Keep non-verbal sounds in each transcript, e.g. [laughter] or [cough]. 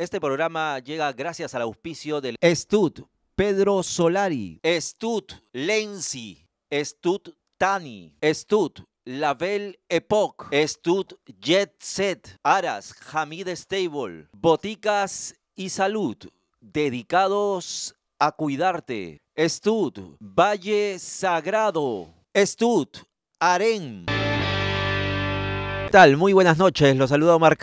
Este programa llega gracias al auspicio del Estud Pedro Solari, Estud Lenzi, Estud Tani, Estud Label Epoch, Estud Jet Set, Aras, Hamid Stable, Boticas y Salud, dedicados a cuidarte. Estud Valle Sagrado, Estud Arén tal? Muy buenas noches. Los saluda Omar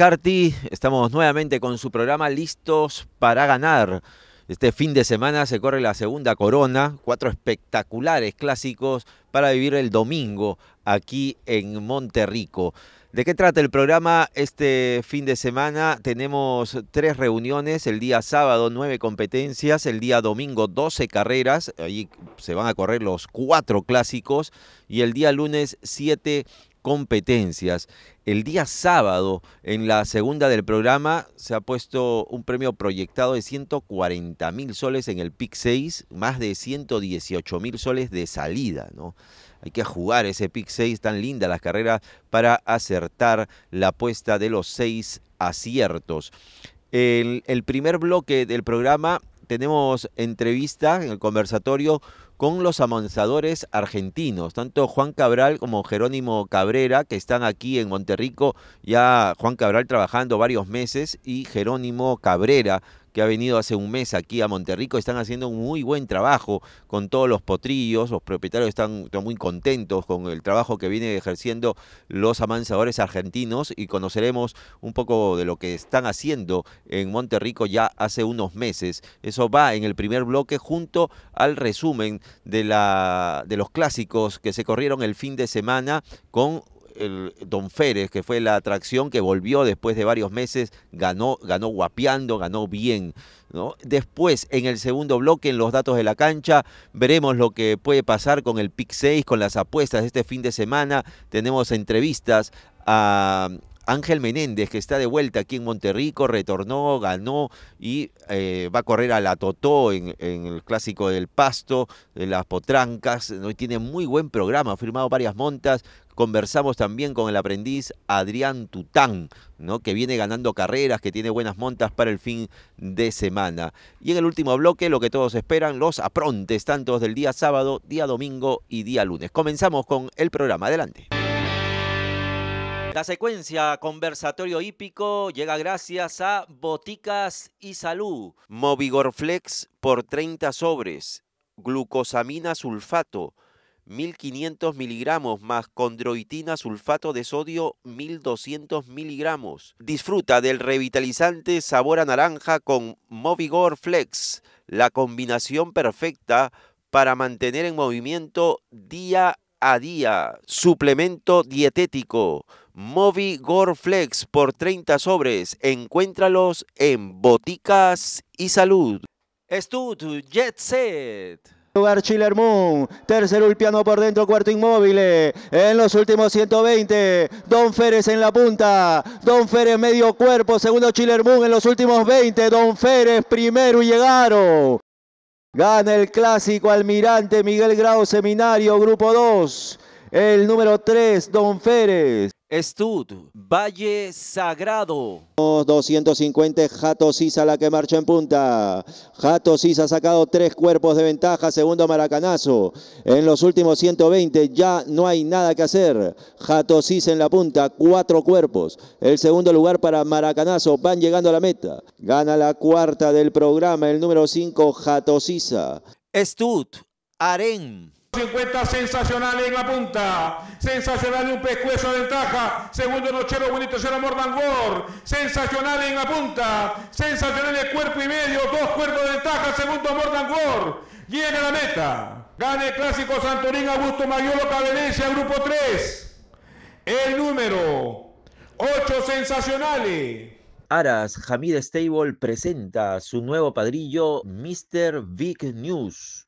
Estamos nuevamente con su programa Listos para Ganar. Este fin de semana se corre la segunda corona, cuatro espectaculares clásicos para vivir el domingo aquí en Monterrico. ¿De qué trata el programa? Este fin de semana tenemos tres reuniones, el día sábado nueve competencias, el día domingo doce carreras, allí se van a correr los cuatro clásicos, y el día lunes siete competencias el día sábado, en la segunda del programa, se ha puesto un premio proyectado de 140 mil soles en el PIC 6, más de 118 mil soles de salida, ¿no? Hay que jugar ese PIC 6, tan linda las carreras, para acertar la apuesta de los seis aciertos. el primer bloque del programa tenemos entrevista en el conversatorio con los amonzadores argentinos, tanto Juan Cabral como Jerónimo Cabrera, que están aquí en Monterrico, ya Juan Cabral trabajando varios meses y Jerónimo Cabrera, que ha venido hace un mes aquí a Monterrico, están haciendo un muy buen trabajo con todos los potrillos, los propietarios están, muy contentos con el trabajo que vienen ejerciendo los amansadores argentinos y conoceremos un poco de lo que están haciendo en Monterrico ya hace unos meses. Eso va en el primer bloque junto al resumen de, la, de los clásicos que se corrieron el fin de semana con el Don Férez, que fue la atracción que volvió después de varios meses, ganó, ganó guapeando, ganó bien. ¿no? Después, en el segundo bloque, en los datos de la cancha, veremos lo que puede pasar con el PIC 6, con las apuestas este fin de semana. Tenemos entrevistas a, Ángel Menéndez, que está de vuelta aquí en Monterrico, retornó, ganó y eh, va a correr a la Totó en, el clásico del Pasto, de las Potrancas. ¿no? tiene muy buen programa, ha firmado varias montas Conversamos también con el aprendiz Adrián Tután, que viene ganando carreras, que tiene buenas montas para el fin de semana. Y en el último bloque, lo que todos esperan, los aprontes, tantos del día sábado, día domingo y día lunes. Comenzamos con el programa. Adelante. La secuencia conversatorio hípico llega gracias a Boticas y Salud. Movigorflex por 30 sobres. Glucosamina sulfato 1.500 miligramos más condroitina sulfato de sodio 1.200 miligramos. Disfruta del revitalizante sabor a naranja con Movigor Flex, la combinación perfecta para mantener en movimiento día a día. Suplemento dietético Movigor Flex por 30 sobres. Encuéntralos en Boticas y Salud. Estudio Jet Set. Lugar Chiller Moon, tercero Ulpiano por dentro, cuarto inmóvil, eh, en los últimos 120, Don Férez en la punta, Don Férez medio cuerpo, segundo Chiller Moon en los últimos 20, Don Férez primero y llegaron. Gana el clásico Almirante Miguel Grau Seminario, grupo 2, el número 3, Don Férez. Estud, Valle Sagrado. 250 Jato la que marcha en punta. Jato ha sacado tres cuerpos de ventaja, segundo maracanazo. En los últimos 120 ya no hay nada que hacer. Jato en la punta, cuatro cuerpos. El segundo lugar para maracanazo, van llegando a la meta. Gana la cuarta del programa, el número 5 Jato Cisa. Estud, Aren. 50 sensacional en la punta. Sensacional un pescuezo de ventaja. Segundo Nochero, Bonito tercero Mordangor. Sensacional en la punta. Sensacional de cuerpo y medio. Dos cuerpos de ventaja. Segundo Mordangor. Llega la meta. Gane el clásico Santorín, Augusto Mayolo, Cadenencia, Grupo 3. El número 8 sensacionales. Aras Hamid Stable presenta su nuevo padrillo, Mr. Big News.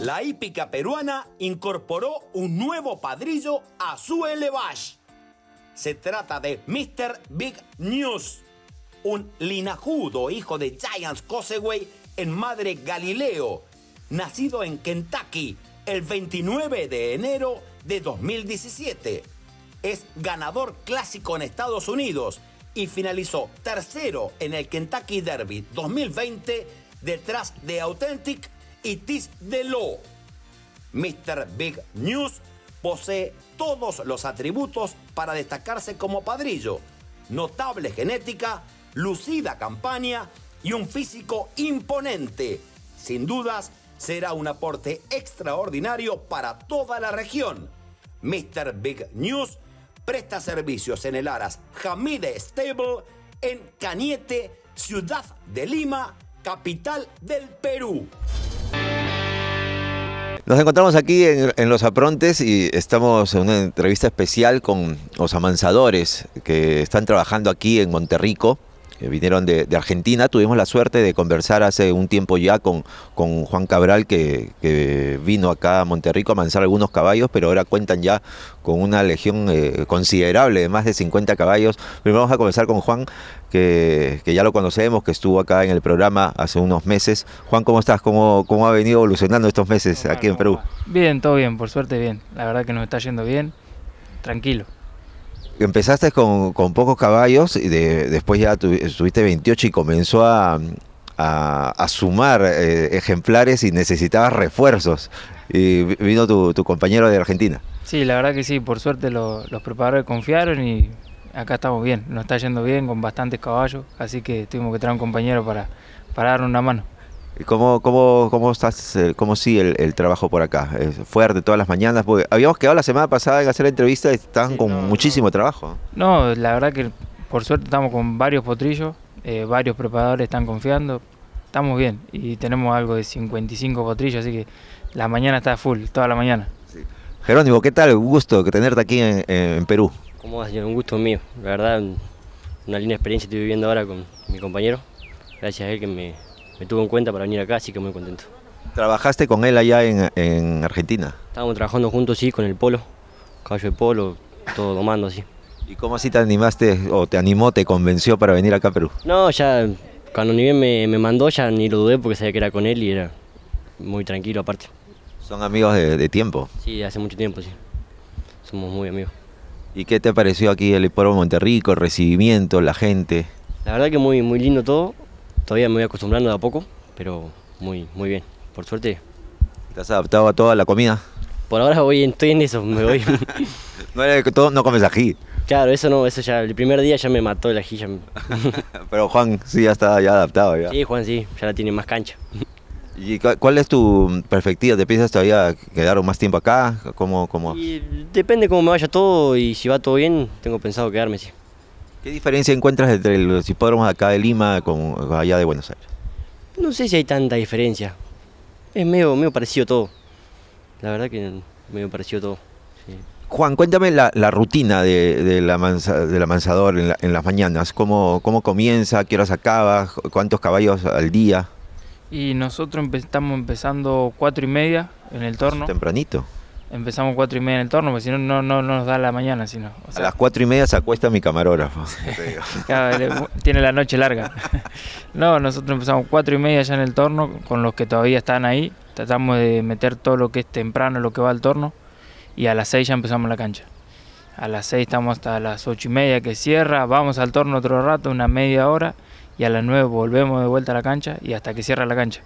La hípica peruana incorporó un nuevo padrillo a su elevage. Se trata de Mr. Big News, un linajudo hijo de Giants Coseway en Madre Galileo, nacido en Kentucky el 29 de enero de 2017. Es ganador clásico en Estados Unidos y finalizó tercero en el Kentucky Derby 2020 detrás de Authentic It is the law. Mr. Big News posee todos los atributos para destacarse como padrillo. Notable genética, lucida campaña y un físico imponente. Sin dudas, será un aporte extraordinario para toda la región. Mr. Big News presta servicios en el Aras Jamide Stable en Cañete, ciudad de Lima, capital del Perú. Nos encontramos aquí en, Los Aprontes y estamos en una entrevista especial con los amansadores que están trabajando aquí en Monterrico eh, vinieron de, Argentina. Tuvimos la suerte de conversar hace un tiempo ya con, con Juan Cabral, que, vino acá a Monterrico a manzar algunos caballos, pero ahora cuentan ya con una legión eh, considerable de más de 50 caballos. Primero vamos a conversar con Juan, que, que, ya lo conocemos, que estuvo acá en el programa hace unos meses. Juan, ¿cómo estás? ¿Cómo, cómo ha venido evolucionando estos meses aquí en Perú? bien, todo bien, por suerte bien. La verdad que nos está yendo bien. Tranquilo empezaste con, pocos caballos y después ya tuviste 28 y comenzó a, sumar eh, ejemplares y necesitabas refuerzos. Y vino tu, compañero de Argentina. Sí, la verdad que sí, por suerte los preparadores confiaron y acá estamos bien. Nos está yendo bien con bastantes caballos, así que tuvimos que traer un compañero para, para una mano. Eh, ¿Cómo, cómo, cómo estás, eh, cómo sigue el, trabajo por acá? fuerte todas las mañanas? Porque habíamos quedado la semana pasada en hacer la entrevista y estaban con muchísimo trabajo. No, la verdad que por suerte estamos con varios potrillos, eh, varios preparadores están confiando, estamos bien y tenemos algo de 55 potrillos, así que la mañana está full, toda la mañana. Sí. Jerónimo, ¿qué tal? Un gusto tenerte aquí en, Perú. ¿Cómo vas, señor? Un gusto mío. La verdad, una linda experiencia estoy viviendo ahora con mi compañero. Gracias a él que me, me tuvo en cuenta para venir acá, así que muy contento. ¿Trabajaste con él allá en, Argentina? Estábamos trabajando juntos, sí, con el polo, caballo de polo, todo domando así. ¿Y cómo así te animaste o te animó, te convenció para venir acá a Perú? No, ya cuando ni bien me, mandó ya ni lo dudé porque sabía que era con él y era muy tranquilo aparte. ¿Son amigos de, tiempo? Sí, hace mucho tiempo, sí. Somos muy amigos. ¿Y qué te pareció aquí el hipódromo Monterrico, el recibimiento, la gente? La verdad que muy, muy lindo todo, Todavía me voy acostumbrando de a poco, pero muy, muy bien, por suerte. ¿Te has adaptado a toda la comida? Por ahora voy, estoy en eso, me voy. [laughs] no, todo, no comes ají. Claro, eso no, eso ya, el primer día ya me mató el ají. [laughs] pero Juan sí ya está ya adaptado. Ya. Sí, Juan sí, ya tiene más cancha. [laughs] ¿Y cuál es tu perspectiva? ¿Te piensas todavía quedar más tiempo acá? ¿Cómo, cómo? depende cómo me vaya todo y si va todo bien, tengo pensado quedarme, sí. ¿Qué diferencia encuentras entre los hipódromos acá de Lima con allá de Buenos Aires? No sé si hay tanta diferencia. Es medio, medio parecido todo. La verdad que medio parecido todo. Juan, cuéntame la, rutina de, la mansa, del amansador en, en, las mañanas. ¿Cómo, ¿Cómo comienza? ¿Qué horas acaba? ¿Cuántos caballos al día? Y nosotros estamos empezando cuatro y media en el torno. Tempranito. Empezamos cuatro y media en el torno, porque si no, no, nos da la mañana. Sino, a las cuatro y media se acuesta mi camarógrafo. [laughs] tiene la noche larga. [laughs] no, nosotros empezamos cuatro y media ya en el torno, con los que todavía están ahí. Tratamos de meter todo lo que es temprano, lo que va al torno. Y a las seis ya empezamos la cancha. A las seis estamos hasta las ocho y media que cierra. Vamos al torno otro rato, una media hora. Y a las nueve volvemos de vuelta a la cancha y hasta que cierra la cancha.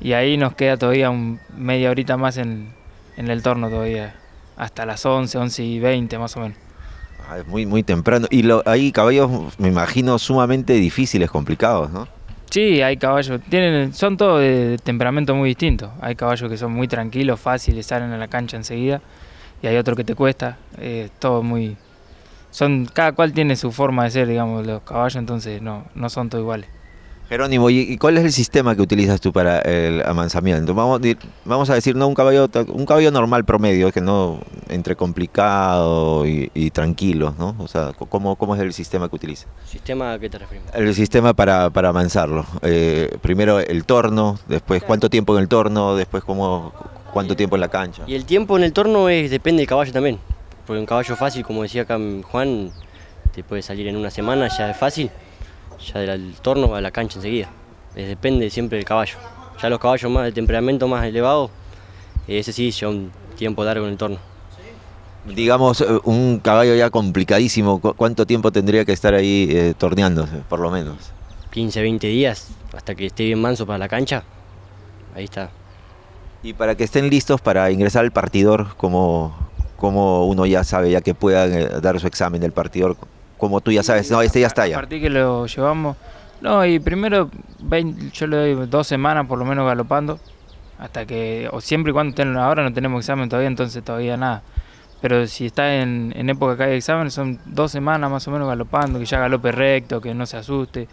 Y ahí nos queda todavía un media horita más en, en el torno todavía, hasta las 11, 11 y 20 más o menos. Ah, es muy, muy temprano. Y lo, hay caballos, me imagino, sumamente difíciles, complicados, ¿no? Sí, hay caballos. Tienen, son todos de temperamento muy distinto. Hay caballos que son muy tranquilos, fáciles, salen a la cancha enseguida. Y hay otro que te cuesta. todo muy. Son, cada cual tiene su forma de ser, digamos, los caballos, entonces no, no son todos iguales. Jerónimo, ¿y cuál es el sistema que utilizas tú para el amansamiento? Vamos, vamos a decir, no un caballo, un caballo normal promedio, que no entre complicado y, tranquilo, ¿no? O sea, ¿cómo, es el sistema que utilizas? ¿Sistema a qué te refieres? El sistema para, para amansarlo. Eh, primero el torno, después cuánto tiempo en el torno, después cómo, cuánto tiempo en la cancha. Y el tiempo en el torno es, depende del caballo también, porque un caballo fácil, como decía acá Juan, te puede salir en una semana, ya es fácil ya del torno a la cancha enseguida. Eh, depende siempre del caballo. Ya los caballos más de temperamento más elevado, eh, ese sí lleva un tiempo largo en el torno. Digamos, eh, un caballo ya complicadísimo, ¿cuánto tiempo tendría que estar ahí torneando, torneándose, por lo menos? 15, 20 días, hasta que esté bien manso para la cancha. Ahí está. Y para que estén listos para ingresar al partidor, como, como uno ya sabe, ya que puedan dar su examen del partidor, como tú ya sabes, no, este ya está ya. A partir que lo llevamos, no, y primero yo le doy dos semanas por lo menos galopando, hasta que, o siempre y cuando estén ahora no tenemos examen todavía, entonces todavía nada. Pero si está en, en época que hay examen, son dos semanas más o menos galopando, que ya galope recto, que no se asuste.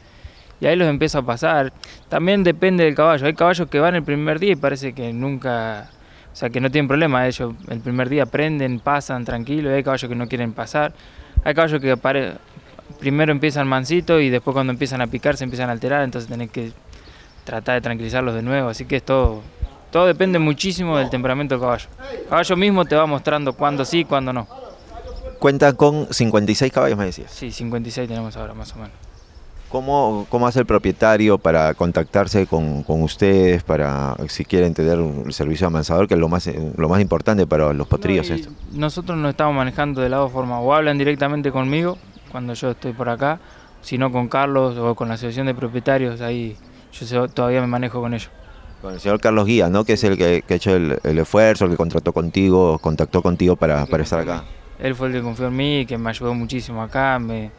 Y ahí los empiezo a pasar. También depende del caballo. Hay caballos que van el primer día y parece que nunca o sea, que no tienen problema ellos. El primer día aprenden, pasan tranquilo, hay caballos que no quieren pasar. Hay caballos que apare... primero empiezan mansito y después cuando empiezan a picar se empiezan a alterar, entonces tenés que tratar de tranquilizarlos de nuevo. Así que es todo, todo depende muchísimo del temperamento del caballo. El caballo mismo te va mostrando cuándo sí y cuándo no. Cuenta con 56 caballos, me decías. Sí, 56 tenemos ahora más o menos. ¿Cómo, hace el propietario para contactarse con, ustedes, para si quieren tener un servicio avanzador, que es lo más, lo más importante para los potrillos? Nosotros nos estamos manejando de la dos formas, o hablan directamente conmigo cuando yo estoy por acá, sino con Carlos o con la asociación de propietarios, ahí yo todavía me manejo con ellos. Con el señor Carlos Guía, ¿no? Que es el que, ha hecho el, esfuerzo, el que contrató contigo, contactó contigo para, para estar acá. Él fue el que confió en mí, que me ayudó muchísimo acá, me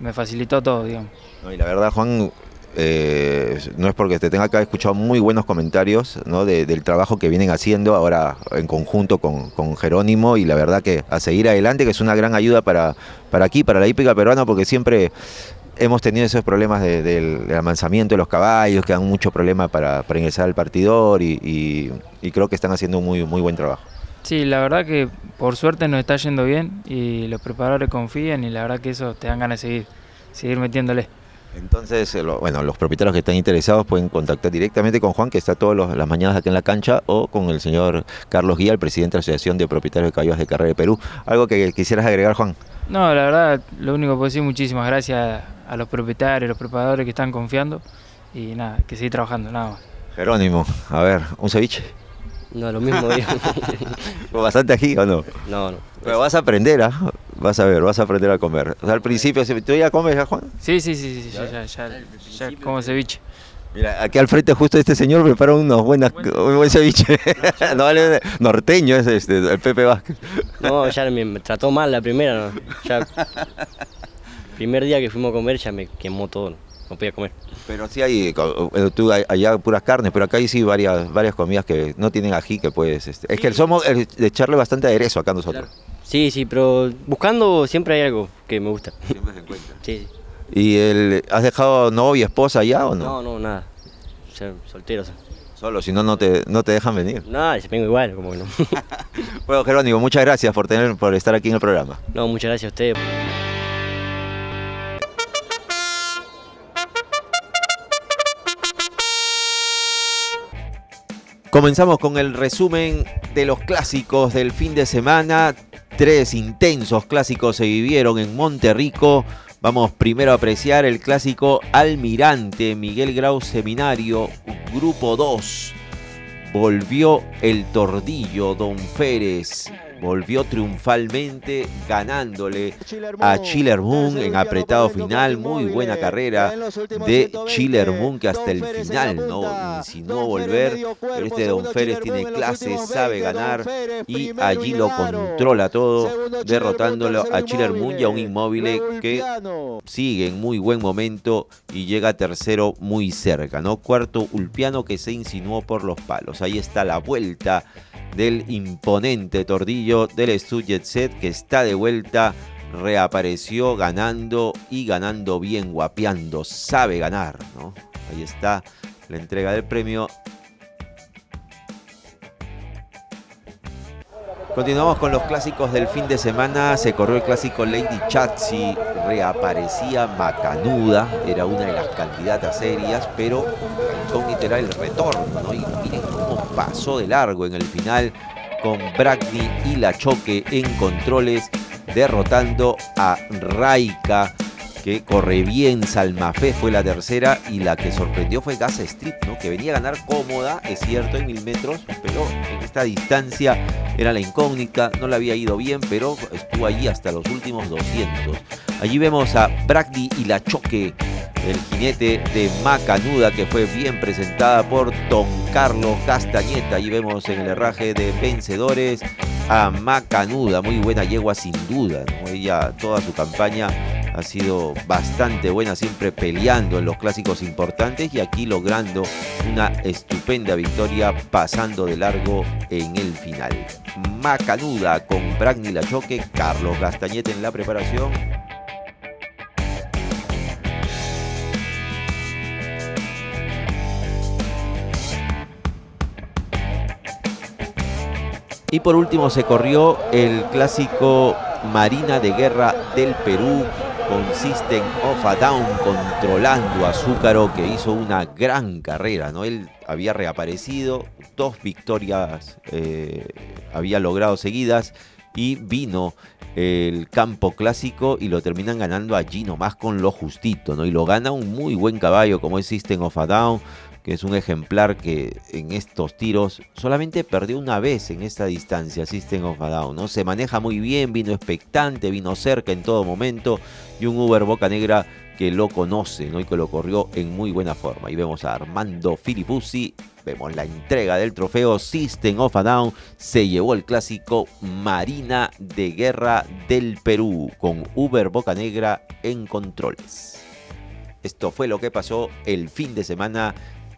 me facilitó todo, digamos. y la verdad, Juan, eh, no es porque te tenga acá, he escuchado muy buenos comentarios del trabajo que vienen haciendo ahora en conjunto con, Jerónimo y la verdad que a seguir adelante, que es una gran ayuda para, para aquí, para la hípica peruana, porque siempre hemos tenido esos problemas del, amansamiento de los caballos, que dan mucho problema para, para ingresar al partidor y, creo que están haciendo un muy, muy buen trabajo. Sí, la verdad que por suerte nos está yendo bien y los preparadores confían y la verdad que eso te dan ganas de seguir, seguir metiéndole. Entonces, eh, bueno, los propietarios que están interesados pueden contactar directamente con Juan, que está todas las mañanas aquí en la cancha, o con el señor Carlos Guía, el presidente de la Asociación de Propietarios de Caballos de Carrera de Perú. ¿Algo que quisieras agregar, Juan? No, la verdad, lo único que puedo decir, muchísimas gracias a los propietarios, los preparadores que están confiando y nada, que seguir trabajando, nada más. Jerónimo, a ver, un ceviche. No, lo mismo digo. [laughs] ¿Bastante ají o no? No, no. Pero vas a aprender, ¿ah? Vas a ver, vas a aprender a comer. O sea, al principio, ¿tú ya comes, ya, Juan? Sí, sí, sí, sí ya, ya, ya, ya, como ceviche. Mira, aquí al frente justo este señor prepara unos buenas, un buen ceviche. [laughs] no, norteño es este, el Pepe Vázquez. no, ya me trató mal la primera. ¿no? Ya, [laughs] primer día que fuimos a comer ya me quemó todo. ¿no? no podía comer. Pero sí eh, hay, allá puras carnes, pero acá hay sí varias, varias comidas que no tienen ají que puedes... Este, es que el somos de echarle bastante aderezo acá nosotros. Sí, sí, pero buscando siempre hay algo que me gusta. Siempre se encuentra. Sí, sí. ¿Y el, has dejado novia, esposa allá o no? No, no, nada. soltero. Solo, si no, no te, no te dejan venir. No, vengo igual, como que no. [laughs] bueno, Jerónimo, muchas gracias por, tener, por estar aquí en el programa. No, muchas gracias a ustedes. Comenzamos con el resumen de los clásicos del fin de semana. Tres intensos clásicos se vivieron en Monterrico. Vamos primero a apreciar el clásico Almirante Miguel Grau Seminario, Grupo 2. Volvió el tordillo Don Férez volvió triunfalmente ganándole a Chiller Moon en apretado final. Muy buena carrera de Chiller Moon que hasta el final no insinuó volver. Pero este Don Férez tiene clase, sabe ganar y allí lo controla todo, derrotándolo a Chiller Moon y a un inmóvil que sigue en muy buen momento y llega tercero muy cerca. ¿no? Cuarto Ulpiano que se insinuó por los palos. Ahí está la vuelta del imponente Tordillo del Studio Set que está de vuelta, reapareció ganando y ganando bien, guapeando, sabe ganar, ¿no? Ahí está la entrega del premio. Continuamos con los clásicos del fin de semana. Se corrió el clásico Lady Chatsi, reaparecía Macanuda, era una de las candidatas serias, pero con literal el retorno, Y miren cómo pasó de largo en el final con Bragdi y La Choque en controles, derrotando a Raika que corre bien. Salmafé fue la tercera y la que sorprendió fue Gaza Street, ¿no? que venía a ganar cómoda, es cierto, en mil metros, pero en esta distancia era la incógnita, no le había ido bien, pero estuvo allí hasta los últimos 200. Allí vemos a Bragdi y la Choque, el jinete de Macanuda, que fue bien presentada por Don Carlos Castañeta. Allí vemos en el herraje de vencedores a Macanuda, muy buena yegua sin duda, ella toda su campaña ha sido bastante buena, siempre peleando en los clásicos importantes y aquí logrando una estupenda victoria pasando de largo en el final. Macanuda con Bragni Choque, Carlos Gastañete en la preparación, Y por último se corrió el clásico Marina de Guerra del Perú con System of a Down controlando a Zúcaro que hizo una gran carrera, ¿no? Él había reaparecido, dos victorias eh, había logrado seguidas y vino eh, el campo clásico y lo terminan ganando allí nomás con lo justito, ¿no? Y lo gana un muy buen caballo como es System of a Down, que es un ejemplar que en estos tiros solamente perdió una vez en esta distancia, System of a Down, ¿no? Se maneja muy bien, vino expectante, vino cerca en todo momento y un Uber Boca Negra que lo conoce, ¿no? Y que lo corrió en muy buena forma. Y vemos a Armando Filipuzzi, vemos la entrega del trofeo System of a Down, se llevó el clásico Marina de Guerra del Perú con Uber Boca Negra en controles. Esto fue lo que pasó el fin de semana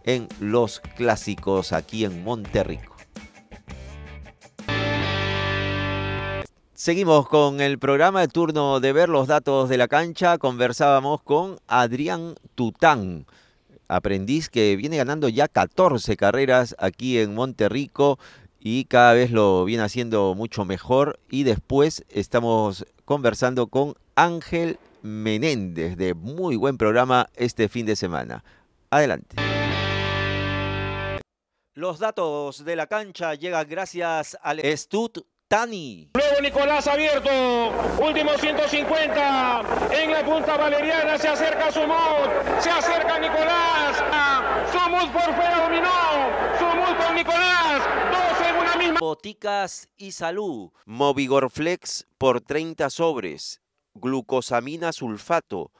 en los clásicos aquí en Monterrico. Seguimos con el programa de turno de ver los datos de la cancha. Conversábamos con Adrián Tután, aprendiz que viene ganando ya 14 carreras aquí en Monterrico y cada vez lo viene haciendo mucho mejor. Y después estamos conversando con Ángel Menéndez de muy buen programa este fin de semana. Adelante. Los datos de la cancha llegan gracias al Stud Tani. Luego Nicolás abierto, último 150, en la punta valeriana se acerca Sumut, se acerca Nicolás, Sumut por fuera dominó, Sumut por Nicolás, dos en una misma. Boticas y salud, Movigorflex por 30 sobres, glucosamina sulfato,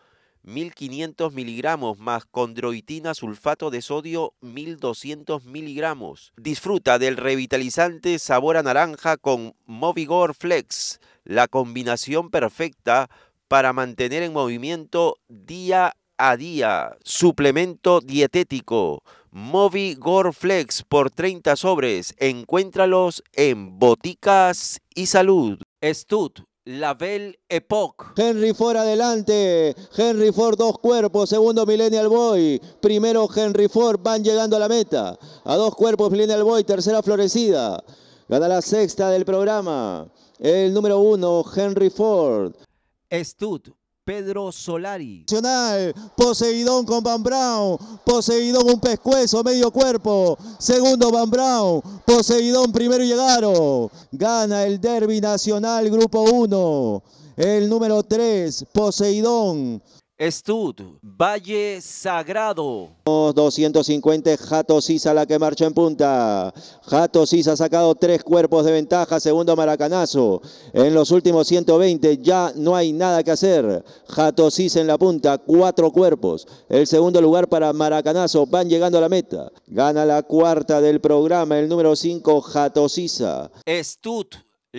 1.500 miligramos más condroitina sulfato de sodio 1.200 miligramos. Disfruta del revitalizante sabor a naranja con Movigor Flex, la combinación perfecta para mantener en movimiento día a día. Suplemento dietético. Movigor Flex por 30 sobres. Encuéntralos en Boticas y Salud. Estud la Belle Époque. Henry Ford adelante, Henry Ford dos cuerpos, segundo Millennial Boy, primero Henry Ford, van llegando a la meta, a dos cuerpos Millennial Boy, tercera florecida, gana la sexta del programa, el número uno Henry Ford. Estud Pedro Solari. Nacional, Poseidón con Van Brown, Poseidón un pescuezo, medio cuerpo, segundo Van Brown, Poseidón primero llegaron, gana el Derby Nacional Grupo 1, el número 3, Poseidón. Estud, Valle Sagrado. 250 Jato Sisa la que marcha en punta. Jato Sisa ha sacado tres cuerpos de ventaja, segundo maracanazo. En los últimos 120 ya no hay nada que hacer. Jato Sisa en la punta, cuatro cuerpos. El segundo lugar para maracanazo, van llegando a la meta. Gana la cuarta del programa, el número 5 Jato Sisa. Estud,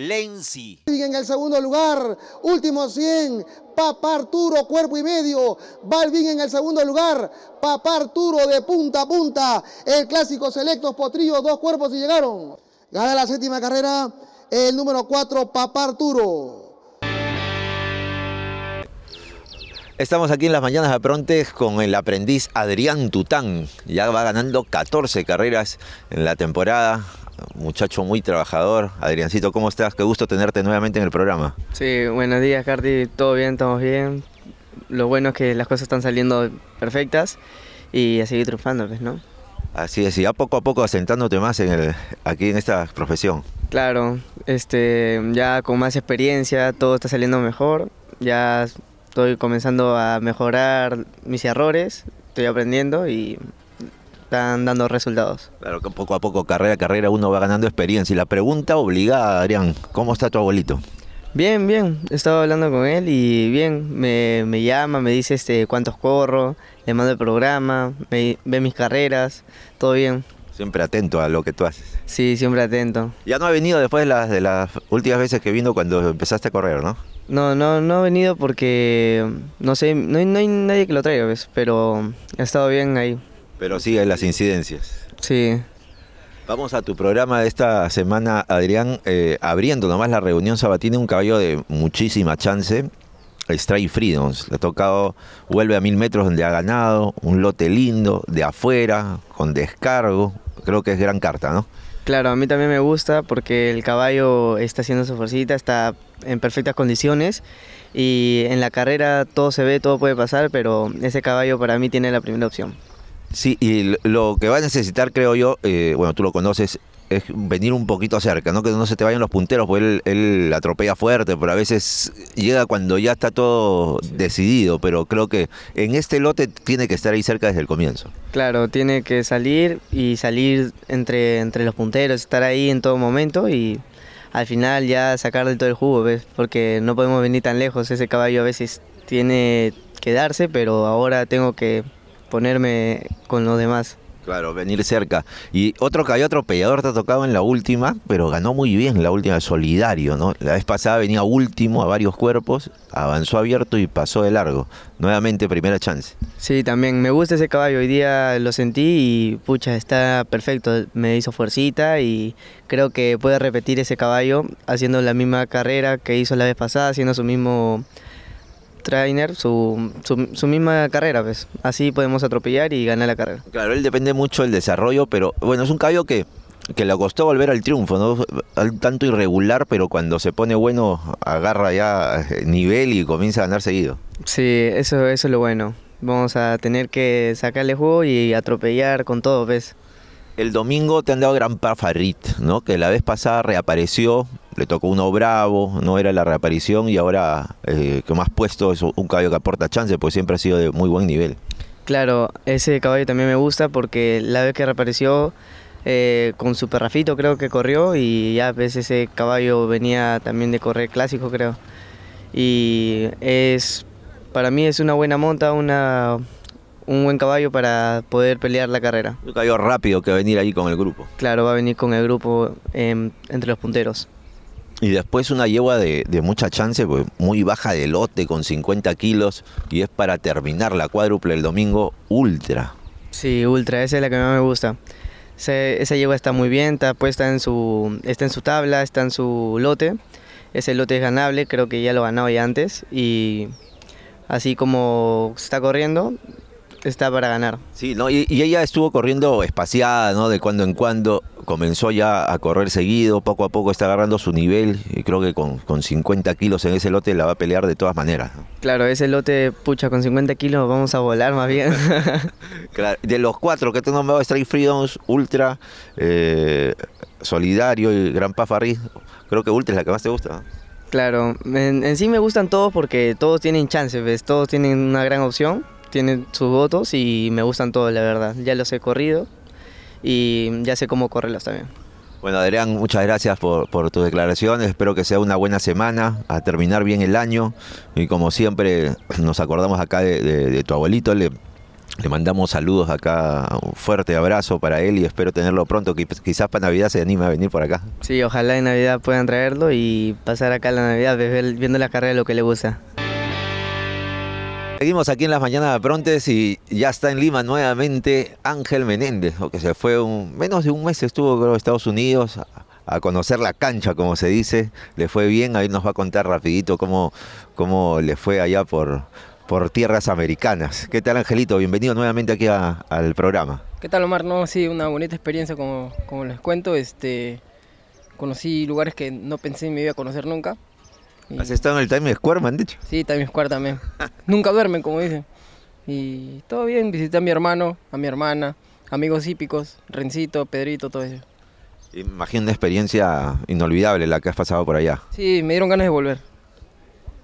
Lenzi. En el segundo lugar, último 100, Papá Arturo, cuerpo y medio. Balvin en el segundo lugar, Papá Arturo de punta a punta. El clásico Selectos Potrillo, dos cuerpos y llegaron. Gana la séptima carrera, el número 4, Papá Arturo. Estamos aquí en las mañanas de Prontes con el aprendiz Adrián Tután. Ya va ganando 14 carreras en la temporada muchacho muy trabajador. Adriancito, ¿cómo estás? Qué gusto tenerte nuevamente en el programa. Sí, buenos días, Cardi. Todo bien, estamos bien. Lo bueno es que las cosas están saliendo perfectas y a seguir triunfando, pues, ¿no? Así es, y ya poco a poco asentándote más en el, aquí en esta profesión. Claro, este, ya con más experiencia todo está saliendo mejor, ya estoy comenzando a mejorar mis errores, estoy aprendiendo y están dando resultados. Claro que poco a poco, carrera a carrera, uno va ganando experiencia. Y la pregunta obligada, Adrián, ¿cómo está tu abuelito? Bien, bien, estaba hablando con él y bien, me, me, llama, me dice este cuántos corro, le mando el programa, ve mis carreras, todo bien. Siempre atento a lo que tú haces. Sí, siempre atento. Ya no ha venido después de las, de las últimas veces que vino cuando empezaste a correr, ¿no? No, no, no ha venido porque no sé, no, no hay nadie que lo traiga, ¿ves? pero ha estado bien ahí. Pero sí las incidencias. Sí. Vamos a tu programa de esta semana, Adrián, eh, abriendo nomás la reunión sabatina, un caballo de muchísima chance, Stray Freedoms. Le ha tocado, vuelve a mil metros donde ha ganado, un lote lindo, de afuera, con descargo. Creo que es gran carta, ¿no? Claro, a mí también me gusta porque el caballo está haciendo su forcita, está en perfectas condiciones y en la carrera todo se ve, todo puede pasar, pero ese caballo para mí tiene la primera opción. Sí, y lo que va a necesitar, creo yo, eh, bueno, tú lo conoces, es venir un poquito cerca, ¿no? Que no se te vayan los punteros, porque él, atropella fuerte, pero a veces llega cuando ya está todo decidido, pero creo que en este lote tiene que estar ahí cerca desde el comienzo. Claro, tiene que salir y salir entre, entre los punteros, estar ahí en todo momento y al final ya sacar todo el jugo, ¿ves? Porque no podemos venir tan lejos, ese caballo a veces tiene que darse, pero ahora tengo que ponerme con los demás. Claro, venir cerca. Y otro que hay otro peleador te ha tocado en la última, pero ganó muy bien la última, solidario, ¿no? La vez pasada venía último a varios cuerpos, avanzó abierto y pasó de largo. Nuevamente, primera chance. Sí, también me gusta ese caballo. Hoy día lo sentí y pucha, está perfecto. Me hizo fuercita y creo que puede repetir ese caballo haciendo la misma carrera que hizo la vez pasada, haciendo su mismo trainer su, su, misma carrera, ves. Pues. Así podemos atropellar y ganar la carrera. Claro, él depende mucho del desarrollo, pero bueno, es un caballo que, que le costó volver al triunfo, ¿no? Tanto irregular, pero cuando se pone bueno, agarra ya eh, nivel y comienza a ganar seguido. Sí, eso, eso es lo bueno. Vamos a tener que sacarle juego y atropellar con todo, ¿ves? Pues el domingo te han dado gran parfarrit, ¿no? Que la vez pasada reapareció, le tocó uno bravo, no era la reaparición y ahora eh, que más puesto es un caballo que aporta chance, pues siempre ha sido de muy buen nivel. Claro, ese caballo también me gusta porque la vez que reapareció eh, con su perrafito creo que corrió y ya ves ese caballo venía también de correr clásico creo. Y es, para mí es una buena monta, una un buen caballo para poder pelear la carrera. Un caballo rápido que venir ahí con el grupo. Claro, va a venir con el grupo em, entre los punteros. Y después una yegua de, mucha chance, pues, muy baja de lote, con 50 kilos, y es para terminar la cuádruple el domingo, ultra. Sí, ultra, esa es la que más me gusta. esa yegua está muy bien, está puesta en su, está en su tabla, está en su lote. Ese lote es ganable, creo que ya lo ganaba ya antes. Y así como está corriendo, está para ganar. Sí, ¿no? Y, ella estuvo corriendo espaciada, ¿no? De cuando en cuando, comenzó ya a correr seguido, poco a poco está agarrando su nivel y creo que con, 50 kilos en ese lote la va a pelear de todas maneras. Claro, ese lote, pucha, con 50 kilos vamos a volar más bien. [laughs] de los cuatro que te nombrado, Strike Freedoms, Ultra, eh, Solidario y Gran Pafarri, creo que Ultra es la que más te gusta. Claro, en, sí me gustan todos porque todos tienen chances, ¿ves? todos tienen una gran opción tienen sus votos y me gustan todos, la verdad. Ya los he corrido y ya sé cómo correrlos también. Bueno, Adrián, muchas gracias por, por tus declaraciones. Espero que sea una buena semana, a terminar bien el año. Y como siempre, nos acordamos acá de, tu abuelito. Le, le mandamos saludos acá, un fuerte abrazo para él y espero tenerlo pronto. Quizás para Navidad se anime a venir por acá. Sí, ojalá en Navidad puedan traerlo y pasar acá la Navidad viendo la carrera lo que le gusta. Seguimos aquí en las mañanas de Prontes y ya está en Lima nuevamente Ángel Menéndez, que se fue un, menos de un mes, estuvo creo, en Estados Unidos a, conocer la cancha, como se dice. Le fue bien, ahí nos va a contar rapidito cómo, cómo le fue allá por, por tierras americanas. ¿Qué tal Angelito? Bienvenido nuevamente aquí al programa. ¿Qué tal Omar? No, sí, una bonita experiencia como, les cuento. Este, conocí lugares que no pensé me iba a conocer nunca. ¿Has estado en el Times Square, me han dicho? Sí, Times Square también. [laughs] Nunca duermen, como dicen. Y todo bien, visité a mi hermano, a mi hermana, amigos hípicos, Rencito, Pedrito, todo eso. Imagino una experiencia inolvidable la que has pasado por allá. Sí, me dieron ganas de volver.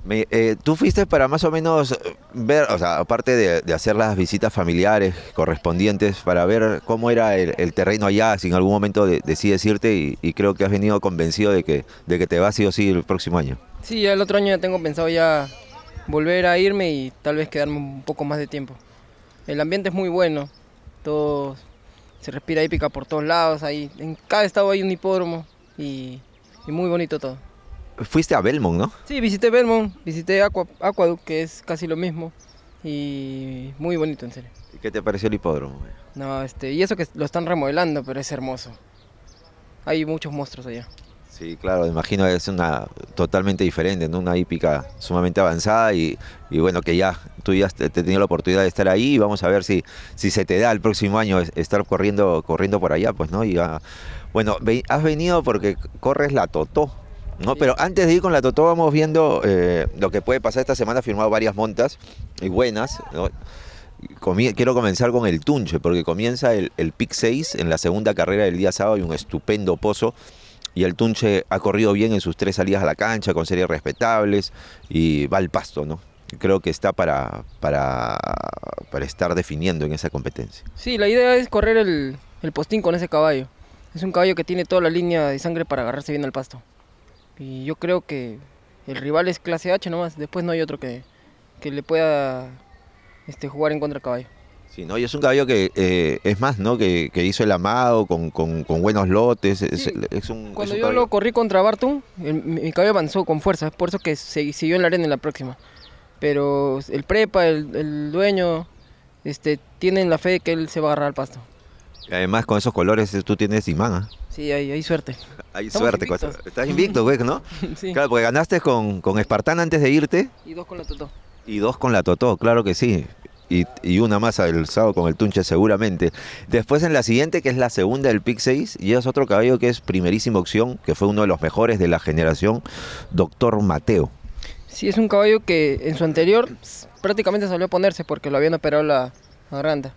Eh, tú fuiste para más o menos eh, ver, o sea, aparte de, hacer las visitas familiares correspondientes, para ver cómo era el, terreno allá, si en algún momento decides irte, y, creo que has venido convencido de que, de que te vas sí o sí el próximo año. Sí, el otro año ya tengo pensado ya volver a irme y tal vez quedarme un poco más de tiempo. El ambiente es muy bueno, todo se respira hípica por todos lados, ahí en cada estado hay un hipódromo y muy bonito todo fuiste a Belmont, ¿no? Sí, visité Belmont, visité Aqua, que es casi lo mismo. Y muy bonito, en serio. ¿Y qué te pareció el hipódromo? No, este, y eso que lo están remodelando, pero es hermoso. Hay muchos monstruos allá. Sí, claro, imagino que es una totalmente diferente, ¿no? una hípica sumamente avanzada y, bueno, que ya tú ya te, tenido la oportunidad de estar ahí y vamos a ver si, si se te da el próximo año estar corriendo, corriendo por allá, pues, ¿no? bueno, has venido porque corres la Totó. No, pero antes de ir con la Totó vamos viendo eh, lo que puede pasar esta semana. ha firmado varias montas y buenas. quiero comenzar con el Tunche, porque comienza el, Pick 6 en la segunda carrera del día sábado y un estupendo pozo. Y el Tunche ha corrido bien en sus tres salidas a la cancha, con series respetables y va al pasto, ¿no? creo que está para, para, para, estar definiendo en esa competencia. Sí, la idea es correr el, el postín con ese caballo. Es un caballo que tiene toda la línea de sangre para agarrarse bien al pasto. Y yo creo que el rival es clase H nomás, después no hay otro que, le pueda este, jugar en contra del caballo. Sí, ¿no? Y es un caballo que, eh, es más, ¿no? Que, hizo el amado con, buenos lotes. Es, Cuando yo lo corrí contra Bartum, mi caballo avanzó con fuerza. por eso que se, siguió en la arena en la próxima. Pero el prepa, el, dueño, este, tienen la fe de que él se va a agarrar al pasto. Además, con esos colores eh, tú tienes imán. ¿ah? Sí, hay, suerte. Hay suerte. Estás invicto, güey, pues, ¿no? [laughs] Claro, porque ganaste con, con antes de irte. Y dos con la Totó. Y dos con la Totó, claro que sí. Y, una más alzado sábado con el Tunche seguramente. Después en la siguiente, que es la segunda del PIC 6, y es otro caballo que es primerísima opción, que fue uno de los mejores de la generación, Doctor Mateo. Sí, es un caballo que en su anterior prácticamente salió a ponerse porque lo habían operado la garganta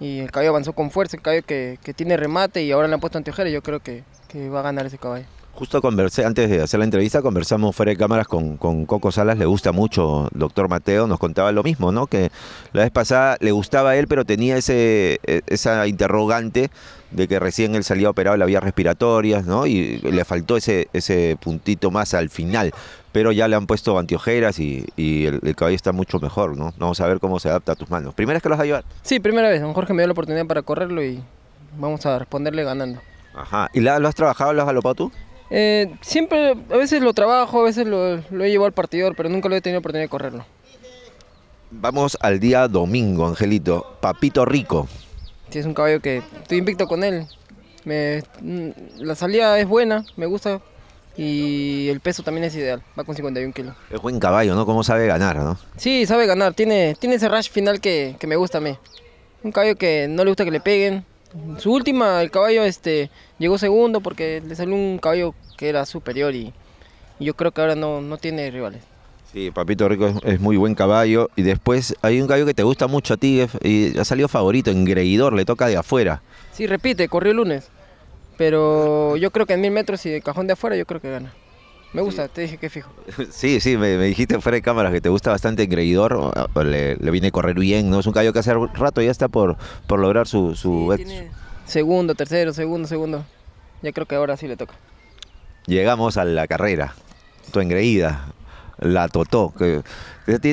y el caballo avanzó con fuerza, el caballo que, tiene remate y ahora le han puesto anteojera yo creo que, va a ganar ese caballo. Justo conversé, antes de hacer la entrevista, conversamos fuera de cámaras con, Coco Salas, le gusta mucho, doctor Mateo, nos contaba lo mismo, ¿no? Que la vez pasada le gustaba a él, pero tenía ese, e, esa interrogante de que recién él salía operado en la respiratorias, ¿no? Y le faltó ese, ese puntito más al final pero ya le han puesto antiojeras y, el, caballo está mucho mejor, ¿no? Vamos a ver cómo se adapta a tus manos. ¿Primera vez que lo vas a llevar? Sí, primera vez. Don Jorge me dio la oportunidad para correrlo y vamos a responderle ganando. Ajá. ¿Y lo has trabajado, lo has galopado tú? Eh, siempre, a veces lo trabajo, a veces lo, he llevado al partidor, pero nunca lo he tenido oportunidad de correrlo. Vamos al día domingo, Angelito. Papito Rico. Sí, es un caballo que estoy invicto con él. la salida es buena, me gusta y el peso también es ideal, va con 51 kilos. Es buen caballo, ¿no? Cómo sabe ganar, ¿no? Sí, sabe ganar, tiene, tiene ese rush final que, que me gusta a mí. Un caballo que no le gusta que le peguen. Su última, el caballo este, llegó segundo porque le salió un caballo que era superior y, yo creo que ahora no, no tiene rivales. Sí, Papito Rico es, muy buen caballo. Y después hay un caballo que te gusta mucho a ti y ha salido favorito, engreidor, le toca de afuera. Sí, repite, corrió el lunes. Pero yo creo que en mil metros y de cajón de afuera yo creo que gana. Me gusta, te dije que fijo. [laughs] Sí, sí, me, dijiste fuera de cámara que te gusta bastante engreidor, le, viene a correr bien, ¿no? Es un callo que hace rato ya está por, por lograr su... su segundo, tercero, segundo, segundo. Ya creo que ahora sí le toca. Llegamos a la carrera, tu engreída, la Totó, que,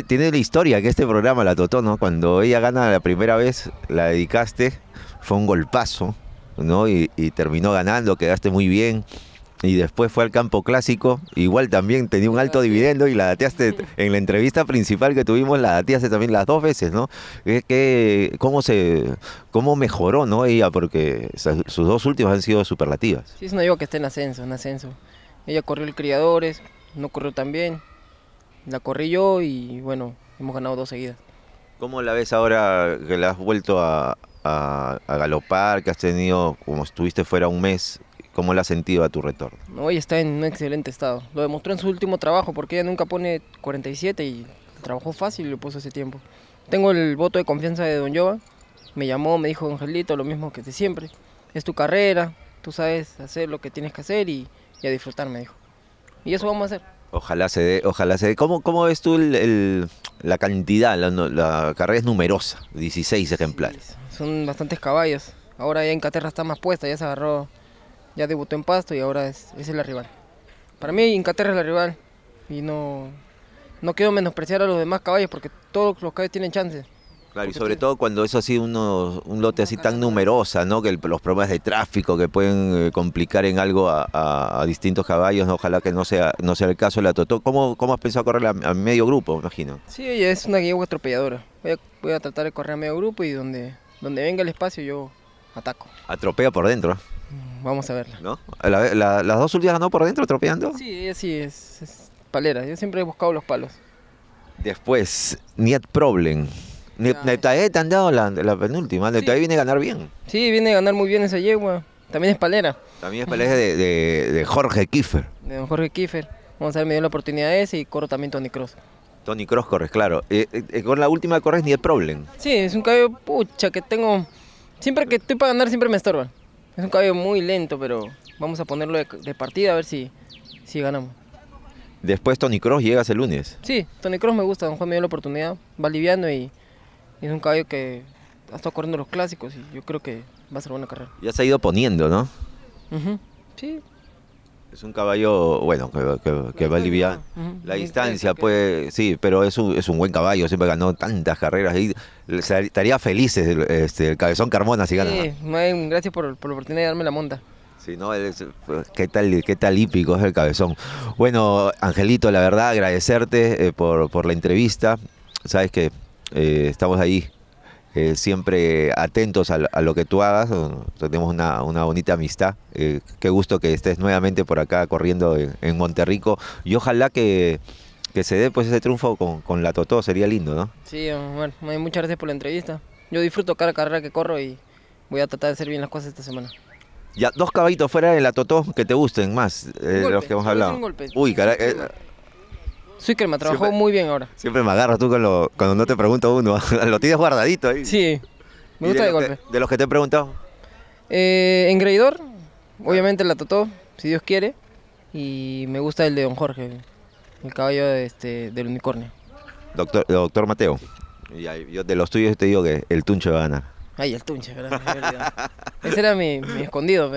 tiene la historia que este programa, la Totó, ¿no? Cuando ella gana la primera vez, la dedicaste, fue un golpazo y, terminó ganando, quedaste muy bien y después fue al campo clásico, igual también tenía un alto dividendo y la dateaste [laughs] en la entrevista principal que tuvimos, la dateaste también las dos veces, ¿no? Es que cómo se cómo mejoró, ¿no? Ella porque sus dos últimas han sido superlativas. Sí, es una digo que está en ascenso, en ascenso. Ella corrió el Criadores, no corrió tan bien. La corrí yo y bueno, hemos ganado dos seguidas. ¿Cómo la ves ahora que la has vuelto a, a, galopar, que has tenido, como estuviste fuera un mes, ¿cómo la has sentido a tu retorno? Hoy está en un excelente estado. Lo demostró en su último trabajo, porque ella nunca pone 47 y trabajó fácil y lo puso ese tiempo. Tengo el voto de confianza de Don Jova. Me llamó, me dijo, Angelito, lo mismo que de siempre. Es tu carrera, tú sabes hacer lo que tienes que hacer y, a disfrutar, me dijo. Y eso vamos a hacer. Ojalá se dé, ojalá se dé. ¿Cómo, cómo ves tú el, la cantidad? La, carrera es numerosa, 16 ejemplares son bastantes caballos. Ahora ya Incaterra está más puesta, ya se agarró, ya debutó en pasto y ahora es, es la rival. Para mí Incaterra es la rival y no, no quiero menospreciar a los demás caballos porque todos los caballos tienen chances. Claro, y sobre todo cuando eso ha sido un lote así tan numerosa, ¿no? Que los problemas de tráfico que pueden eh, complicar en algo a, distintos caballos, ojalá que no sea, no sea el caso de la Totó. ¿Cómo, cómo has pensado correr a, medio grupo, imagino? Sí, es una guía atropelladora. voy a tratar de correr a medio grupo y donde donde venga el espacio yo ataco. Atropea por dentro. Mm, vamos a verla. ¿No? las dos últimas no por dentro atropellando? Sí, eh, sí, es, palera. Yo siempre he buscado los palos. Después, Niet Problem. Netae te han dado la, penúltima. Netae viene a ganar bien. Sí, viene a ganar muy bien esa yegua. También es palera. También es palera de, Jorge Kiefer. De Jorge Kiefer. Vamos a ver, me dio la oportunidad ese y corro también Tony Cross. Tony Cross corres, claro. Eh, eh, con la última corres ni el problem. Sí, es un cabello pucha que tengo. Siempre que estoy para ganar, siempre me estorba. Es un cabello muy lento, pero vamos a ponerlo de, partida a ver si, si ganamos. Después Tony Cross llega el lunes. Sí, Tony Cross me gusta, Don Juan me dio la oportunidad. Va liviano y, es un cabello que ha estado corriendo los clásicos y yo creo que va a ser buena carrera. Ya se ha ido poniendo, ¿no? Sí, es un caballo, bueno, que, va a aliviar la distancia, pues sí, pero es un, es un buen caballo, siempre ganó tantas carreras y estaría feliz este, el cabezón Carmona si gana. Sí, gracias por, la oportunidad de darme la monta. Sí, no, qué tal, qué tal hípico es el cabezón. Bueno, Angelito, la verdad, agradecerte eh, por, por, la entrevista. Sabes que eh, estamos ahí eh, siempre atentos a, lo que tú hagas. Tenemos una, bonita amistad. Eh, qué gusto que estés nuevamente por acá corriendo en, Monterrico. Y ojalá que, se dé pues ese triunfo con, la Totó, sería lindo, ¿no? Sí, eh, bueno, muchas gracias por la entrevista. Yo disfruto cada carrera que corro y voy a tratar de hacer bien las cosas esta semana. Ya, dos caballitos fuera de la Totó que te gusten más, eh, los que hemos hablado. Uy, caray me trabajó muy bien ahora. Siempre me agarras tú lo, cuando no te pregunto uno. [laughs] lo tienes guardadito ahí. Sí, me gusta de, golpe. ¿De los que te he preguntado? Eh, obviamente la totó, si Dios quiere. Y me gusta el de Don Jorge, el caballo este, del unicornio. Doctor, doctor Mateo, yo de los tuyos te digo que el Tuncho va a Ay, el Tunche, ¿verdad? [laughs] Ese era mi, escondido.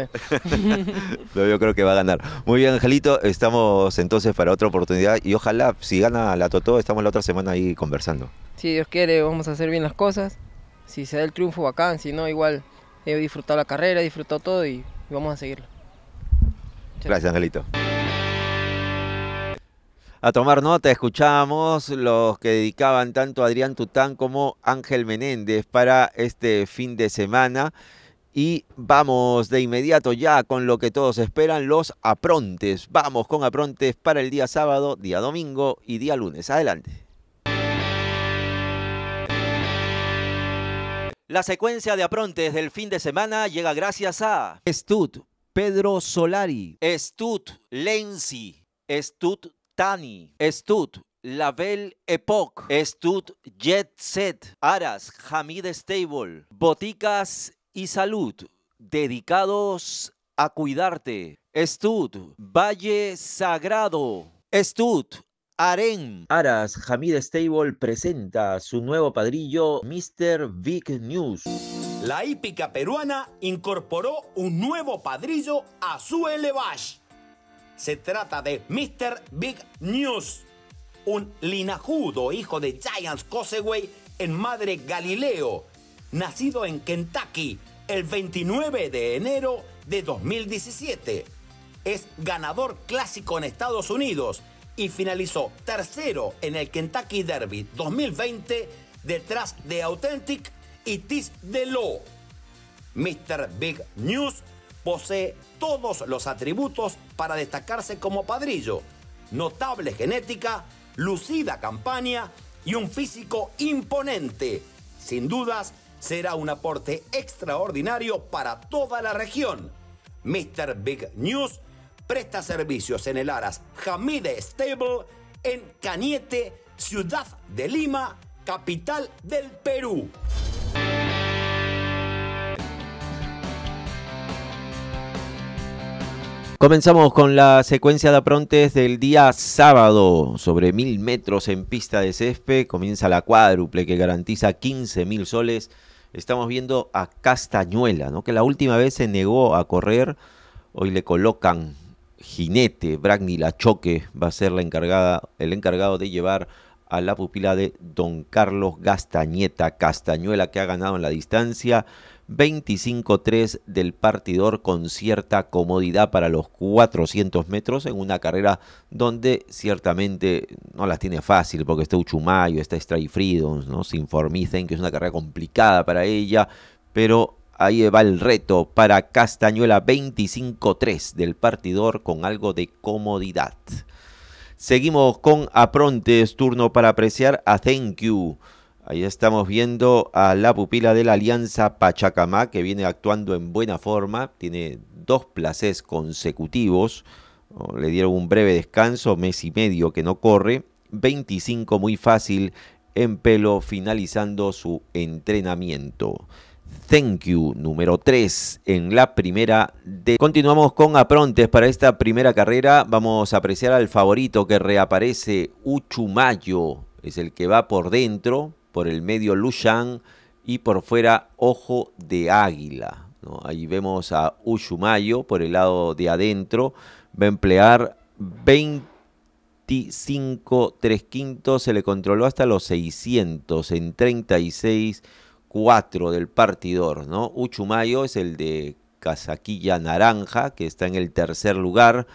Pero [laughs] yo creo que va a ganar. Muy bien, Angelito. Estamos entonces para otra oportunidad. Y ojalá, si gana la Totó, estamos la otra semana ahí conversando. Si Dios quiere, vamos a hacer bien las cosas. Si se da el triunfo, bacán. Si no, igual he disfrutado la carrera, he disfrutado todo y vamos a seguirlo. Gracias, Angelito a tomar nota. escuchamos los que dedicaban tanto Adrián Tután como Ángel Menéndez para este fin de semana. Y vamos de inmediato ya con lo que todos esperan, los aprontes. Vamos con aprontes para el día sábado, día domingo y día lunes. Adelante. La secuencia de aprontes del fin de semana llega gracias a Estud Pedro Solari, Estud Lenzi, Estud Tani, Estud, Label Epoch, Estud Jet Set, Aras, Hamid Stable, Boticas y Salud, dedicados a cuidarte. Estud, Valle Sagrado, Stud, Aren. Aras Hamid Stable presenta su nuevo padrillo, Mr. Big News. La hípica peruana incorporó un nuevo padrillo a su Elevash se trata de Mr. Big News, un linajudo hijo de Giants Coseway en madre Galileo, nacido en Kentucky el 29 de enero de 2017. Es ganador clásico en Estados Unidos y finalizó tercero en el Kentucky Derby 2020 detrás de Authentic y Tis de Law. Mr. Big News posee todos los atributos para destacarse como padrillo. Notable genética, lucida campaña y un físico imponente. Sin dudas, será un aporte extraordinario para toda la región. Mr. Big News presta servicios en el Aras Jamide Stable en Cañete, ciudad de Lima, capital del Perú. Comenzamos con la secuencia de aprontes del día sábado. Sobre mil metros en pista de césped comienza la cuádruple que garantiza 15 mil soles. Estamos viendo a Castañuela, ¿no? que la última vez se negó a correr. Hoy le colocan jinete. Bragni Lachoque va a ser la encargada, el encargado de llevar a la pupila de don Carlos Gastañeta Castañuela, que ha ganado en la distancia. 25-3 del partidor con cierta comodidad para los 400 metros en una carrera donde ciertamente no las tiene fácil porque está Uchumayo, está Stray Freedoms, ¿no? informicen que es una carrera complicada para ella, pero ahí va el reto para Castañuela 25-3 del partidor con algo de comodidad. Seguimos con Aprontes, turno para apreciar a Thank You. Ahí estamos viendo a la pupila de la Alianza Pachacamá, que viene actuando en buena forma, tiene dos placés consecutivos, oh, le dieron un breve descanso, mes y medio que no corre, 25 muy fácil en pelo finalizando su entrenamiento. Thank you, número 3 en la primera de... Continuamos con aprontes para esta primera carrera. Vamos a apreciar al favorito que reaparece, Uchumayo. Es el que va por dentro, por el medio Lushan y por fuera Ojo de Águila. Ahí vemos a Uchumayo por el lado de adentro, va a emplear 25 3 quintos, se le controló hasta los 600 en 36 4 del partidor. ¿no? Uchumayo es el de Casaquilla Naranja, que está en el tercer lugar.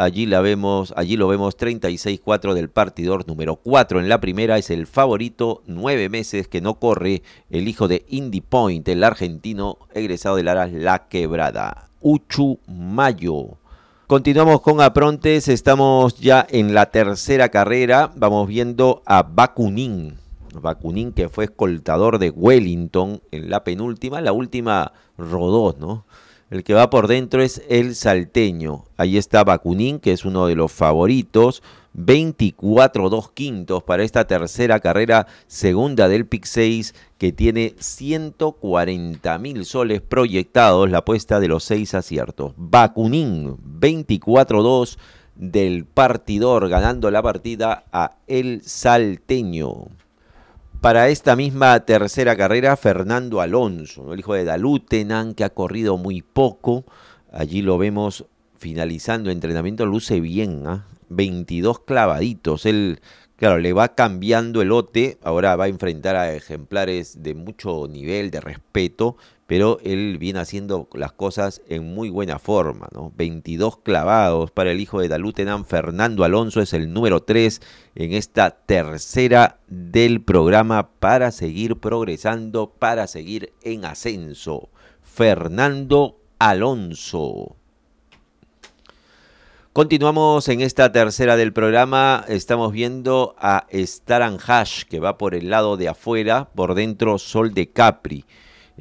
Allí la vemos, allí lo vemos 36-4 del partidor número 4. En la primera es el favorito, nueve meses que no corre, el hijo de Indy Point, el argentino egresado de Laras La Quebrada, Uchu Mayo. Continuamos con Aprontes, estamos ya en la tercera carrera, vamos viendo a Bakunin. Bakunin que fue escoltador de Wellington en la penúltima, la última rodó, ¿no? El que va por dentro es el salteño. Ahí está Bakunin, que es uno de los favoritos. 24 dos quintos para esta tercera carrera, segunda del PIC 6, que tiene 140 mil soles proyectados la apuesta de los seis aciertos. Bakunin, 24-2 del partidor, ganando la partida a El Salteño. Para esta misma tercera carrera, Fernando Alonso, el hijo de Dalutenan, que ha corrido muy poco. Allí lo vemos finalizando entrenamiento, luce bien, 22 ¿ah? clavaditos. Claro, le va cambiando el lote, ahora va a enfrentar a ejemplares de mucho nivel, de respeto, pero él viene haciendo las cosas en muy buena forma, ¿no? 22 clavados para el hijo de Dalutenam, Fernando Alonso es el número 3 en esta tercera del programa para seguir progresando, para seguir en ascenso. Fernando Alonso. Continuamos en esta tercera del programa. Estamos viendo a Staran Hash, que va por el lado de afuera, por dentro Sol de Capri.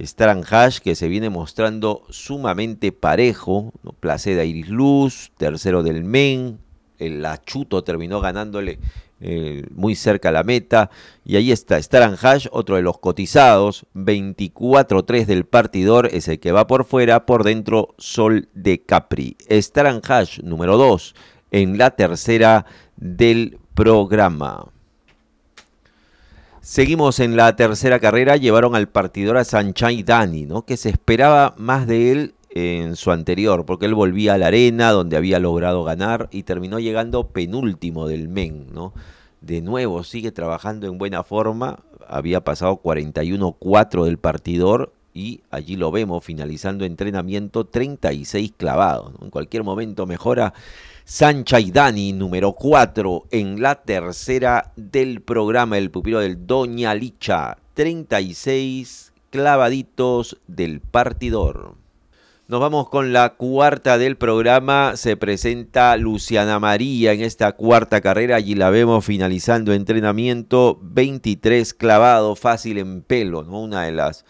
Staran Hash, que se viene mostrando sumamente parejo. ¿no? Placeda Iris Luz, tercero del Men. El Achuto terminó ganándole eh, muy cerca a la meta. Y ahí está Staran Hash, otro de los cotizados, 24-3 del partidor, es el que va por fuera, por dentro Sol de Capri. Staran Hash número 2 en la tercera del programa. Seguimos en la tercera carrera, llevaron al partidor a Sanchai Dani, ¿no? que se esperaba más de él en su anterior, porque él volvía a la arena donde había logrado ganar y terminó llegando penúltimo del MEN, ¿no? De nuevo sigue trabajando en buena forma, había pasado 41-4 del partidor y allí lo vemos finalizando entrenamiento 36 clavados. En cualquier momento mejora Sancha y Dani, número 4 en la tercera del programa, el pupilo del Doña Licha, 36 clavaditos del partidor. Nos vamos con la cuarta del programa. Se presenta Luciana María en esta cuarta carrera. Allí la vemos finalizando entrenamiento 23 clavado fácil en pelo, ¿no? Una de las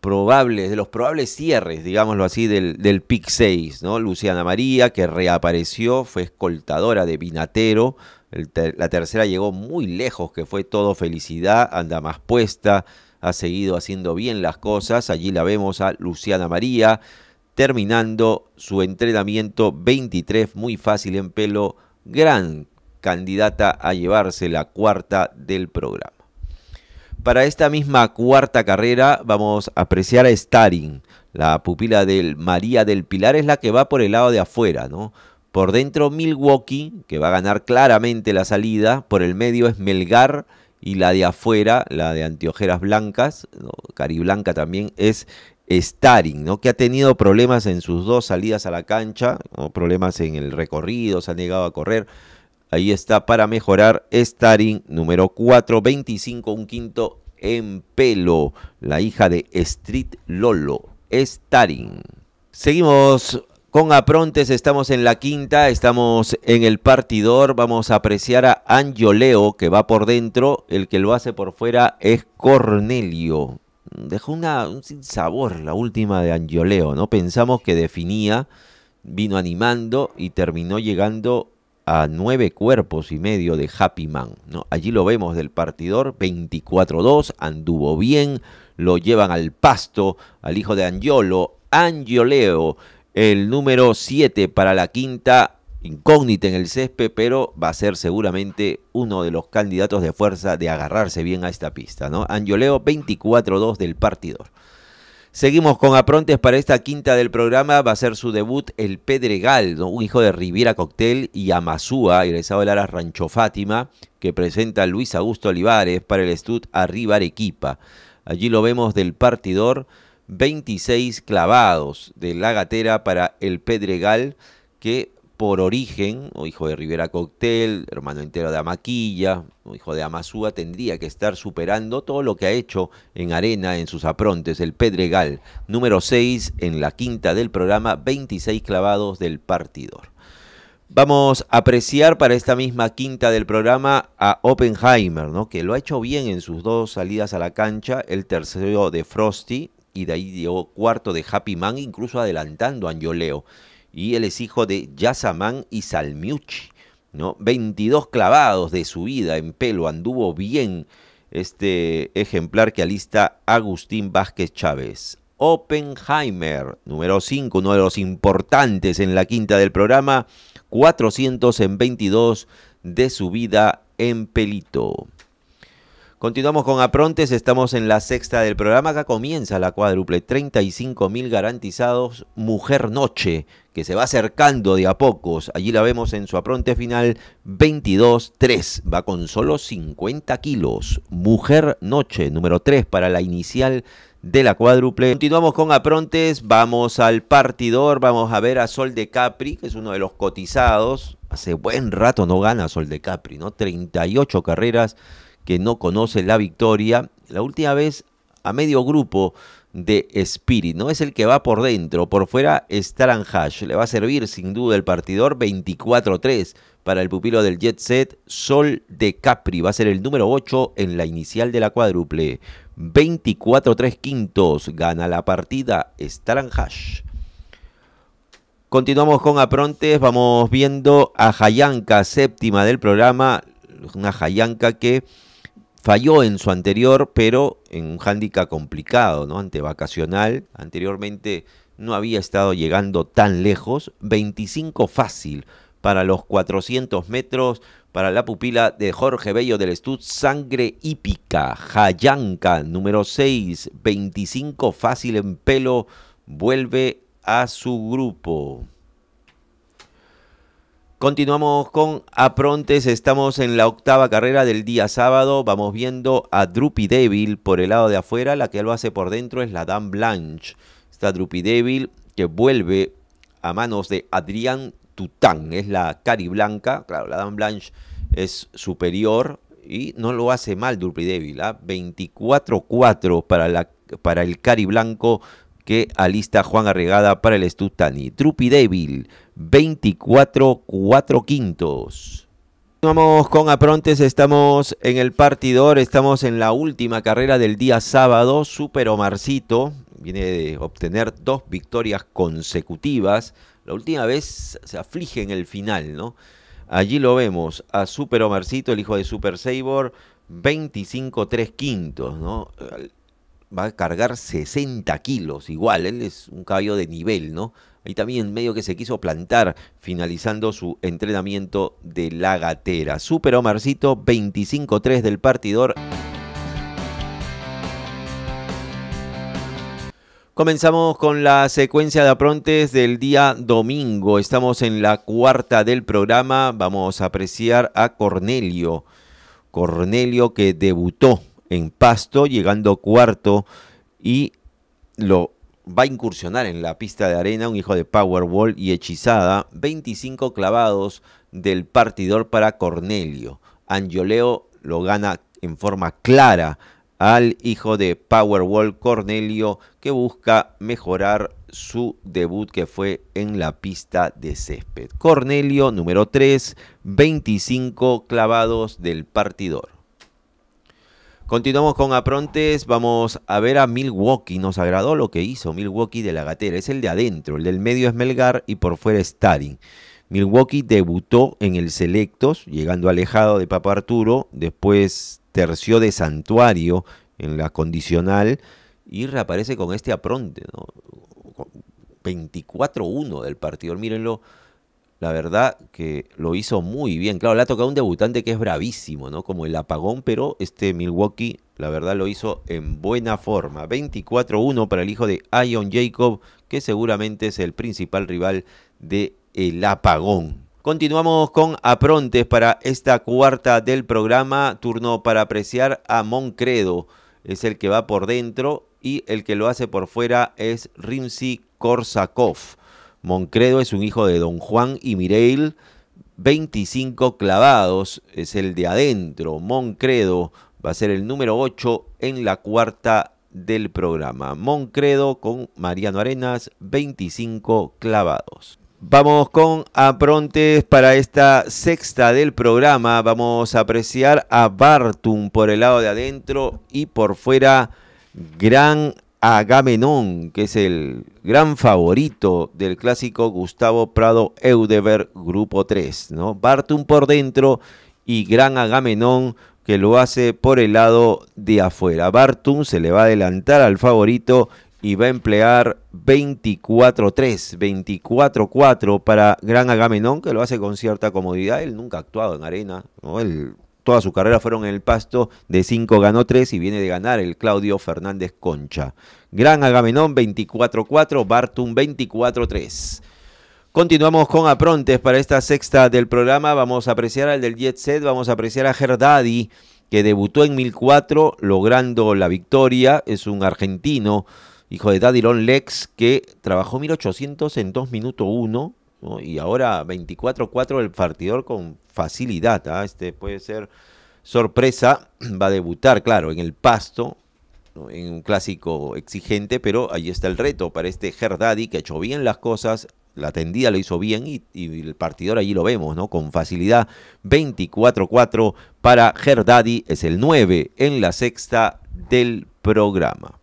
probables, de los probables cierres, digámoslo así, del, del PIC 6, ¿no? Luciana María, que reapareció, fue escoltadora de Binatero, la tercera llegó muy lejos, que fue todo felicidad, anda más puesta, ha seguido haciendo bien las cosas. Allí la vemos a Luciana María terminando su entrenamiento 23, muy fácil en pelo, gran candidata a llevarse la cuarta del programa. Para esta misma cuarta carrera vamos a apreciar a Starin, la pupila del María del Pilar es la que va por el lado de afuera, ¿no? Por dentro Milwaukee, que va a ganar claramente la salida, por el medio es Melgar y la de afuera, la de Antiojeras blancas, Cari Blanca también, es Staring, ¿no? que ha tenido problemas en sus dos salidas a la cancha, problemas en el recorrido, se ha negado a correr. Ahí está para mejorar Staring número 4, 25, un quinto en pelo, la hija de Street Lolo, Staring. Seguimos con Aprontes, estamos en la quinta, estamos en el partidor, vamos a apreciar a Angioleo que va por dentro, el que lo hace por fuera es Cornelio dejó una, un sabor la última de Angioleo, ¿no? Pensamos que definía, vino animando y terminó llegando a nueve cuerpos y medio de Happy Man, ¿no? Allí lo vemos del partidor, 24-2, anduvo bien, lo llevan al pasto, al hijo de Angiolo, Angioleo, el número 7 para la quinta incógnita en el césped, pero va a ser seguramente uno de los candidatos de fuerza de agarrarse bien a esta pista, ¿no? Angioleo 24-2 del partidor. Seguimos con aprontes para esta quinta del programa. Va a ser su debut el Pedregal, un hijo de Riviera Coctel y Amazúa, egresado del la Rancho Fátima, que presenta Luis Augusto Olivares para el Estud Arriba Arequipa. Allí lo vemos del partidor, 26 clavados de la gatera para el Pedregal, que por origen, o hijo de Rivera Coctel, hermano entero de Amaquilla, o hijo de Amazúa, tendría que estar superando todo lo que ha hecho en arena, en sus aprontes, el Pedregal, número 6 en la quinta del programa, 26 clavados del partidor. Vamos a apreciar para esta misma quinta del programa a Oppenheimer, ¿no? que lo ha hecho bien en sus dos salidas a la cancha, el tercero de Frosty y de ahí llegó cuarto de Happy Man, incluso adelantando a Angioleo y él es hijo de Yasamán y Salmiucci. ¿no? 22 clavados de su vida en pelo, anduvo bien este ejemplar que alista Agustín Vázquez Chávez. Oppenheimer, número 5, uno de los importantes en la quinta del programa, 422 de su vida en pelito. Continuamos con Aprontes, estamos en la sexta del programa, acá comienza la cuádruple, 35 mil garantizados, Mujer Noche, que se va acercando de a pocos. Allí la vemos en su apronte final 22-3. Va con solo 50 kilos. Mujer Noche, número 3 para la inicial de la cuádruple. Continuamos con aprontes, vamos al partidor, vamos a ver a Sol de Capri, que es uno de los cotizados. Hace buen rato no gana Sol de Capri, ¿no? 38 carreras que no conoce la victoria. La última vez a medio grupo de Spirit, ¿no? Es el que va por dentro, por fuera Stalin Hash. Le va a servir sin duda el partidor 24-3 para el pupilo del Jet Set, Sol de Capri. Va a ser el número 8 en la inicial de la cuádruple. 24-3 quintos, gana la partida Stalin Hash. Continuamos con Aprontes, vamos viendo a Hayanka, séptima del programa, una Hayanka que falló en su anterior, pero en un hándicap complicado, ¿no? Ante vacacional, anteriormente no había estado llegando tan lejos, 25 fácil para los 400 metros, para la pupila de Jorge Bello del Estud, Sangre Hípica, Jayanca, número 6, 25 fácil en pelo, vuelve a su grupo. Continuamos con Aprontes, estamos en la octava carrera del día sábado, vamos viendo a Drupi Devil por el lado de afuera, la que lo hace por dentro es la Dame Blanche. Está Drupi Devil que vuelve a manos de Adrián Tután, es la cari blanca, claro, la Dame Blanche es superior y no lo hace mal Drupi Devil, 24 ¿ah? 24-4 para, para el cari blanco que alista Juan Arregada para el Estutani. Trupi débil, 24 4 quintos. Vamos con Aprontes, estamos en el partidor, estamos en la última carrera del día sábado. Super Omarcito viene de obtener dos victorias consecutivas. La última vez se aflige en el final, ¿no? Allí lo vemos a Super Omarcito, el hijo de Super Sabor, 25-3 quintos, ¿no? va a cargar 60 kilos, igual, él es un caballo de nivel, ¿no? Ahí también medio que se quiso plantar finalizando su entrenamiento de la gatera. Super Omarcito, 25-3 del partidor. Comenzamos con la secuencia de aprontes del día domingo. Estamos en la cuarta del programa. Vamos a apreciar a Cornelio. Cornelio que debutó en Pasto, llegando cuarto y lo va a incursionar en la pista de arena un hijo de Powerball y hechizada, 25 clavados del partidor para Cornelio. Angioleo lo gana en forma clara al hijo de Powerball Cornelio que busca mejorar su debut que fue en la pista de césped. Cornelio número 3, 25 clavados del partidor. Continuamos con Aprontes, vamos a ver a Milwaukee, nos agradó lo que hizo Milwaukee de la gatera, es el de adentro, el del medio es Melgar y por fuera es Milwaukee debutó en el Selectos, llegando alejado de Papa Arturo, después terció de Santuario en la condicional y reaparece con este apronte, ¿no? 24-1 del partido, mírenlo la verdad que lo hizo muy bien. Claro, le ha tocado un debutante que es bravísimo, ¿no? Como el apagón, pero este Milwaukee, la verdad, lo hizo en buena forma. 24-1 para el hijo de Ion Jacob, que seguramente es el principal rival de el apagón. Continuamos con aprontes para esta cuarta del programa. Turno para apreciar a Moncredo. Es el que va por dentro y el que lo hace por fuera es Rimsy Korsakov. Moncredo es un hijo de don Juan y Mireil. 25 clavados es el de adentro. Moncredo va a ser el número 8 en la cuarta del programa. Moncredo con Mariano Arenas, 25 clavados. Vamos con aprontes para esta sexta del programa. Vamos a apreciar a Bartum por el lado de adentro y por fuera. Gran Agamenón, que es el gran favorito del clásico Gustavo Prado Eudever Grupo 3, ¿no? Bartum por dentro y Gran Agamenón que lo hace por el lado de afuera. Bartum se le va a adelantar al favorito y va a emplear 24-3, 24-4 para Gran Agamenón que lo hace con cierta comodidad. Él nunca ha actuado en arena, ¿no? Él toda su carrera fueron en el pasto, de 5 ganó 3 y viene de ganar el Claudio Fernández Concha. Gran Agamenón 24-4, Bartum 24-3. Continuamos con aprontes para esta sexta del programa. Vamos a apreciar al del Jet Set, vamos a apreciar a Gerdadi, que debutó en 1004 logrando la victoria. Es un argentino, hijo de Dadilon Lex, que trabajó 1800 en 2 minutos 1 y ahora 24-4 el partidor con facilidad. ¿ah? Este puede ser sorpresa. [clears throat] Va a debutar, claro, en el pasto. En un clásico exigente, pero ahí está el reto para este Gerdadi que ha hecho bien las cosas, la tendida lo hizo bien y, el partidor allí lo vemos, ¿no? Con facilidad 24-4 para Gerdadi es el 9 en la sexta del programa.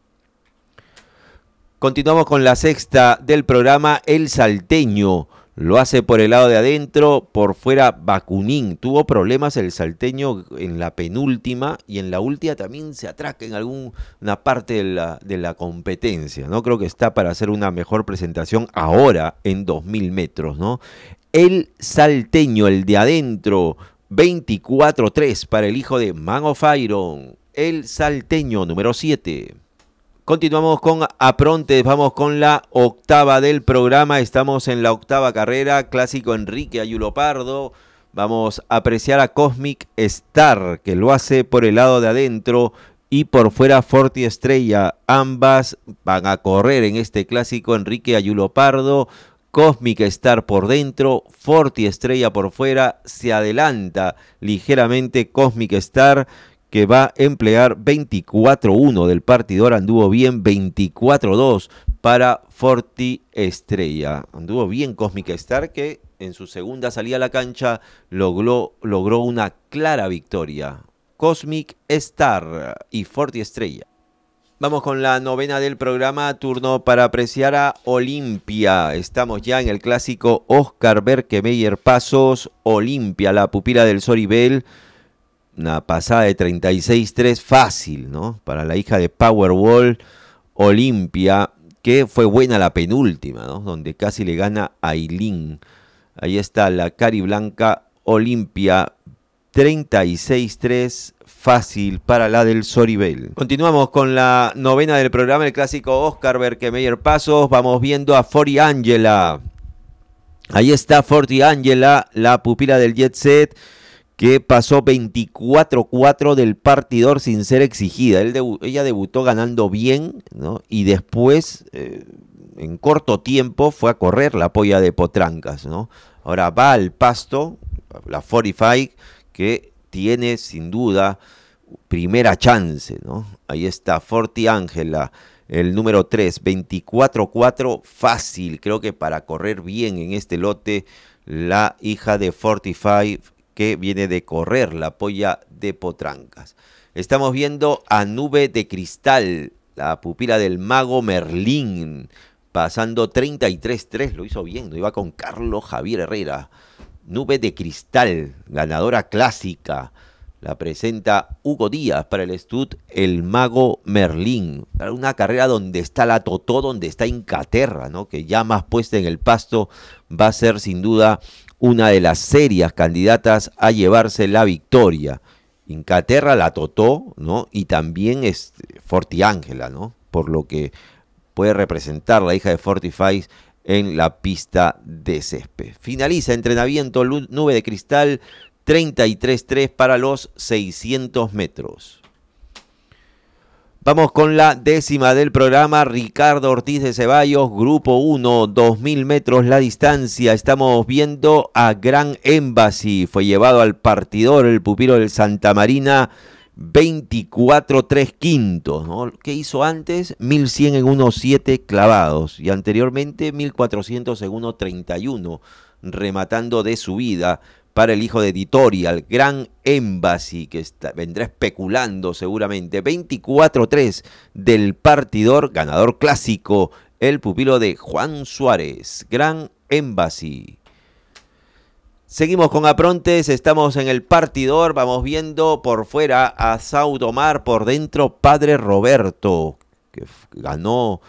Continuamos con la sexta del programa, el salteño. Lo hace por el lado de adentro, por fuera Bakunin. Tuvo problemas el salteño en la penúltima y en la última también se atraca en alguna parte de la, de la competencia. No creo que está para hacer una mejor presentación ahora en 2000 metros. ¿no? El salteño, el de adentro, 24-3 para el hijo de Man of Iron. El salteño número 7. Continuamos con Aprontes, vamos con la octava del programa, estamos en la octava carrera, clásico Enrique Ayulopardo, vamos a apreciar a Cosmic Star, que lo hace por el lado de adentro y por fuera Forti Estrella, ambas van a correr en este clásico Enrique Ayulopardo, Cosmic Star por dentro, Forti Estrella por fuera, se adelanta ligeramente Cosmic Star que va a emplear 24-1 del partidor. Anduvo bien 24-2 para Forti Estrella. Anduvo bien Cosmic Star que en su segunda salida a la cancha logró, logró una clara victoria. Cosmic Star y Forti Estrella. Vamos con la novena del programa, turno para apreciar a Olimpia. Estamos ya en el clásico Oscar Berkemeyer Pasos, Olimpia, la pupila del Soribel una pasada de 36-3 fácil, ¿no? Para la hija de Powerwall, Olimpia, que fue buena la penúltima, Donde casi le gana a Aileen. Ahí está la Cari Blanca Olimpia 36-3 fácil para la del Soribel. Continuamos con la novena del programa, el clásico Oscar Berkemeyer Pasos. Vamos viendo a Fori Angela. Ahí está Forti Angela, la pupila del Jet Set que pasó 24-4 del partidor sin ser exigida. ella debutó ganando bien ¿no? y después, eh, en corto tiempo, fue a correr la polla de Potrancas. ¿no? Ahora va al pasto, la Fortify que tiene sin duda primera chance. ¿no? Ahí está Forti Ángela el número 3, 24-4, fácil, creo que para correr bien en este lote, la hija de Fortify que viene de correr, la polla de Potrancas. Estamos viendo a Nube de Cristal, la pupila del mago Merlín, pasando 33-3, lo hizo bien, iba con Carlos Javier Herrera. Nube de Cristal, ganadora clásica. La presenta Hugo Díaz para el Stud El Mago Merlín. Una carrera donde está la Totó, donde está Incaterra, ¿no? que ya más puesta en el pasto va a ser sin duda una de las serias candidatas a llevarse la victoria. Inglaterra la totó, ¿no? Y también es este, Forti Ángela, ¿no? Por lo que puede representar la hija de Fortify en la pista de césped. Finaliza entrenamiento nube de cristal 33-3 para los 600 metros. Vamos con la décima del programa, Ricardo Ortiz de Ceballos, Grupo 1, 2.000 metros la distancia. Estamos viendo a Gran Embassy, fue llevado al partidor el pupilo del Santa Marina. 24 3 quintos, ¿no? ¿Qué hizo antes? 1100 en 1.7 clavados y anteriormente 1400 en 1.31, rematando de su subida para el hijo de Editorial, Gran Embassy, que vendrá especulando seguramente. 24-3 del partidor, ganador clásico, el pupilo de Juan Suárez, Gran Embassy. Seguimos con Aprontes, estamos en el partidor, vamos viendo por fuera a Saudomar, por dentro Padre Roberto, que ganó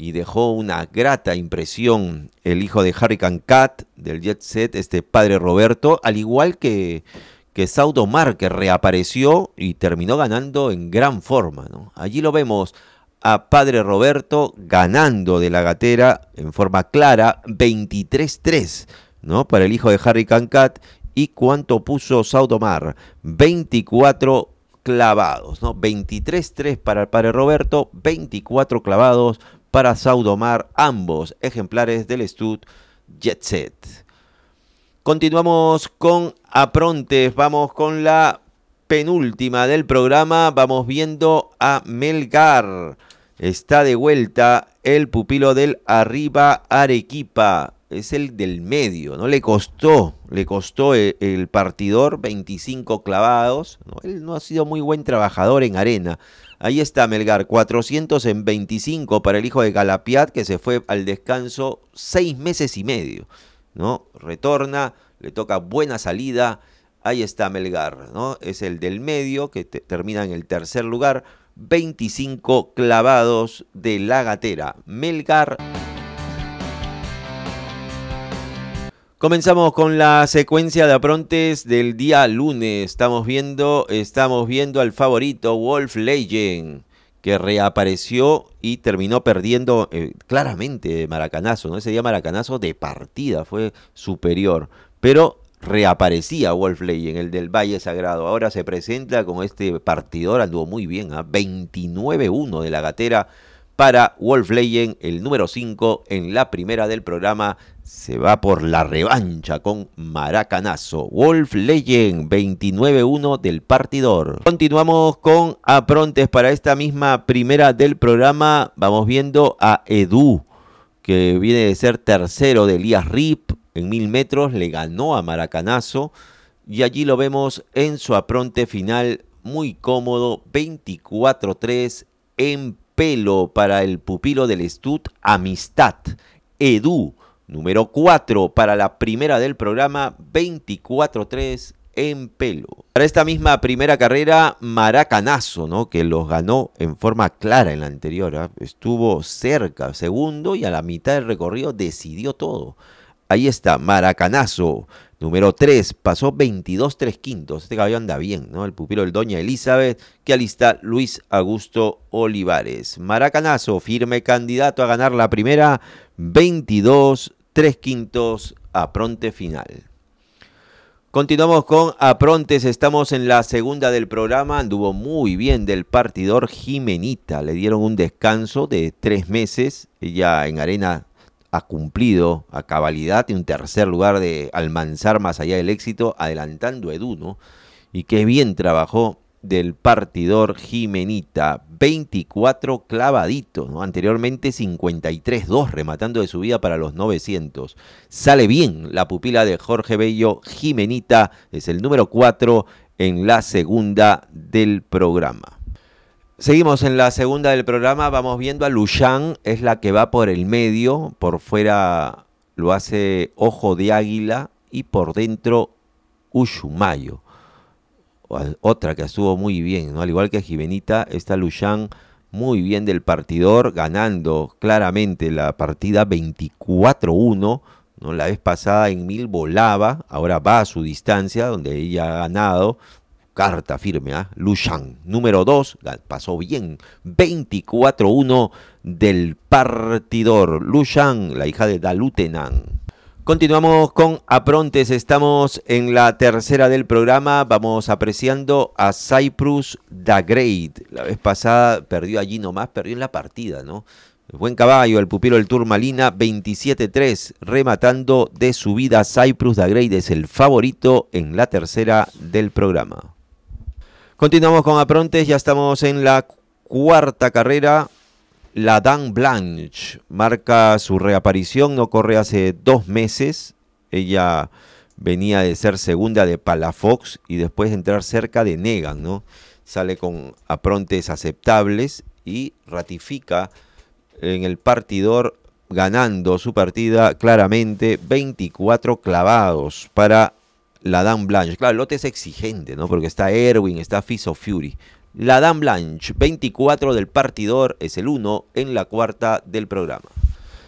y dejó una grata impresión el hijo de Harry Cat del Jet Set, este padre Roberto, al igual que, que Saudomar, que reapareció y terminó ganando en gran forma. ¿no? Allí lo vemos a padre Roberto ganando de la gatera en forma clara 23-3 ¿no? para el hijo de Harry Cat. ¿Y cuánto puso Saudomar? 24 clavados, ¿no? 23-3 para el padre Roberto, 24 clavados para Saudomar, ambos ejemplares del Stud Jetset. Continuamos con Aprontes, vamos con la penúltima del programa, vamos viendo a Melgar. Está de vuelta el pupilo del arriba Arequipa, es el del medio, ¿no? Le costó, le costó e, el, partidor 25 clavados, Él no ha sido muy buen trabajador en arena, Ahí está Melgar, 400 en 25 para el hijo de Galapiat, que se fue al descanso seis meses y medio. ¿no? Retorna, le toca buena salida. Ahí está Melgar, ¿no? Es el del medio, que termina en el tercer lugar. 25 clavados de la gatera. Melgar. Comenzamos con la secuencia de aprontes del día lunes. Estamos viendo, estamos viendo al favorito Wolf Leyen que reapareció y terminó perdiendo eh, claramente Maracanazo, ¿no? Ese día Maracanazo de partida fue superior, pero reaparecía Wolf Legend, el del Valle Sagrado. Ahora se presenta con este partidor, anduvo muy bien, a 29 29-1 de la gatera para Wolf Legend, el número 5 en la primera del programa. Se va por la revancha con Maracanazo. Wolf Legend 29-1 del partidor. Continuamos con aprontes para esta misma primera del programa. Vamos viendo a Edu, que viene de ser tercero de Elías Rip en mil metros. Le ganó a Maracanazo. Y allí lo vemos en su apronte final, muy cómodo, 24-3 en pelo para el pupilo del stud Amistad. Edu, número 4 para la primera del programa 24-3 en pelo. Para esta misma primera carrera, Maracanazo, ¿no? Que los ganó en forma clara en la anterior. ¿ah? Estuvo cerca, segundo, y a la mitad del recorrido decidió todo. Ahí está, Maracanazo, número 3, pasó 22 3 quintos. Este caballo anda bien, ¿no? El pupilo del Doña Elizabeth, que alista Luis Augusto Olivares. Maracanazo, firme candidato a ganar la primera, 22 3 quintos a pronte final. Continuamos con Aprontes, estamos en la segunda del programa, anduvo muy bien del partidor Jimenita, le dieron un descanso de tres meses, ella en arena ha cumplido a cabalidad en tercer lugar de almanzar más allá del éxito, adelantando a Eduno, y qué bien trabajó del partidor Jimenita, 24 clavaditos, ¿no? anteriormente 53-2, rematando de su vida para los 900. Sale bien la pupila de Jorge Bello, Jimenita es el número 4 en la segunda del programa. Seguimos en la segunda del programa, vamos viendo a Luyan, es la que va por el medio, por fuera lo hace Ojo de Águila y por dentro Ushumayo. Otra que estuvo muy bien, ¿no? al igual que Jimenita, está Luyan muy bien del partidor, ganando claramente la partida 24-1. ¿no? La vez pasada en mil volaba, ahora va a su distancia, donde ella ha ganado carta firme Lushan, Número 2, pasó bien, 24-1 del partidor. Lushan, la hija de Dalutenan. Continuamos con Aprontes, estamos en la tercera del programa, vamos apreciando a Cyprus Dagreid, La vez pasada perdió allí nomás, perdió en la partida, ¿no? buen caballo, el pupilo del Turmalina, 27-3, rematando de subida. Cyprus Dagreid es el favorito en la tercera del programa. Continuamos con Aprontes, ya estamos en la cuarta carrera. La Dan Blanche marca su reaparición, no corre hace dos meses. Ella venía de ser segunda de Palafox y después de entrar cerca de Negan, ¿no? Sale con aprontes aceptables y ratifica en el partidor ganando su partida claramente 24 clavados para la Dan Blanche. Claro, el lote es exigente, ¿no? Porque está Erwin, está fiso Fury. La Dan Blanche, 24 del partidor, es el 1 en la cuarta del programa.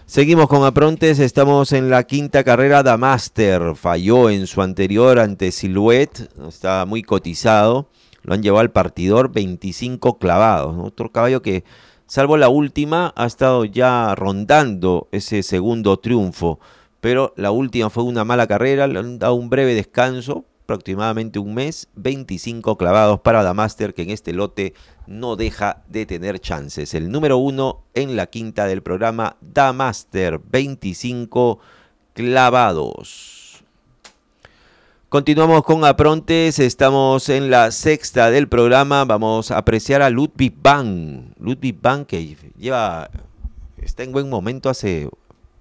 Seguimos con Aprontes, estamos en la quinta carrera. Damaster falló en su anterior ante Silhouette, está muy cotizado. Lo han llevado al partidor 25 clavados. Otro caballo que, salvo la última, ha estado ya rondando ese segundo triunfo pero la última fue una mala carrera, le han dado un breve descanso, aproximadamente un mes, 25 clavados para Damaster, que en este lote no deja de tener chances. El número uno en la quinta del programa, Damaster, 25 clavados. Continuamos con aprontes, estamos en la sexta del programa, vamos a apreciar a Ludwig Bang. Ludwig Bang que lleva, está en buen momento hace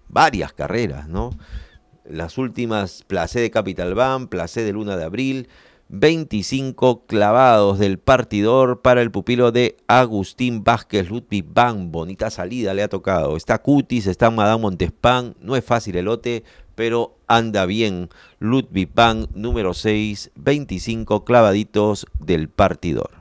varias carreras, ¿no? Las últimas, Placé de Capital Van, Placé de Luna de Abril, 25 clavados del partidor para el pupilo de Agustín Vázquez Ludwig Van. Bonita salida le ha tocado. Está Cutis, está Madame Montespan. No es fácil el lote, pero anda bien. Ludwig Van, número 6, 25 clavaditos del partidor.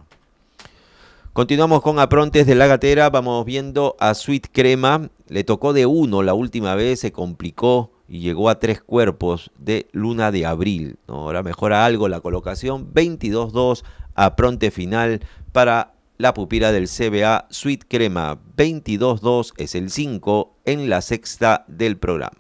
Continuamos con aprontes de la gatera, vamos viendo a Sweet Crema, le tocó de uno la última vez, se complicó y llegó a tres cuerpos de luna de abril. Ahora mejora algo la colocación, 22-2 apronte final para la pupila del CBA Sweet Crema, 22-2 es el 5 en la sexta del programa.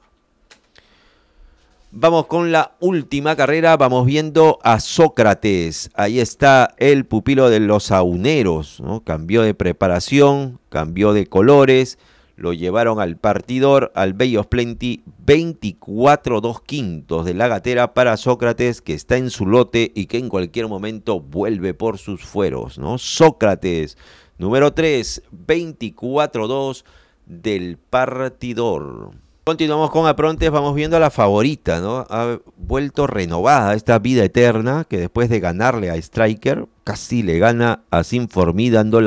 Vamos con la última carrera, vamos viendo a Sócrates. Ahí está el pupilo de los auneros, ¿no? cambió de preparación, cambió de colores, lo llevaron al partidor, al Bellos Plenty, 24 dos quintos de la gatera para Sócrates, que está en su lote y que en cualquier momento vuelve por sus fueros, ¿no? Sócrates, número 3, 24-2 del partidor. Continuamos con Aprontes, vamos viendo a la favorita, ¿no? Ha vuelto renovada esta vida eterna que después de ganarle a Striker, casi le gana a Sinformida, dando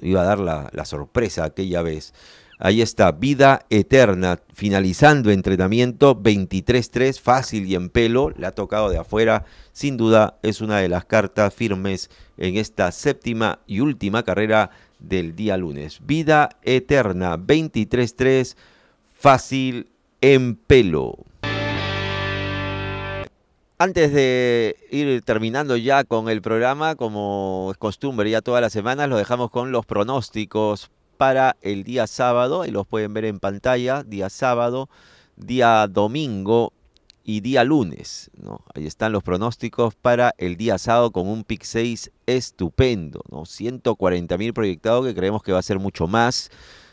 iba a dar la, la sorpresa aquella vez. Ahí está, vida eterna, finalizando entrenamiento 23-3, fácil y en pelo, le ha tocado de afuera, sin duda es una de las cartas firmes en esta séptima y última carrera del día lunes. Vida eterna, 23-3 fácil en pelo. Antes de ir terminando ya con el programa, como es costumbre ya todas las semanas, lo dejamos con los pronósticos para el día sábado, y los pueden ver en pantalla, día sábado, día domingo y día lunes. ¿no? Ahí están los pronósticos para el día sábado con un PIC 6 estupendo, ¿no? 140 mil que creemos que va a ser mucho más,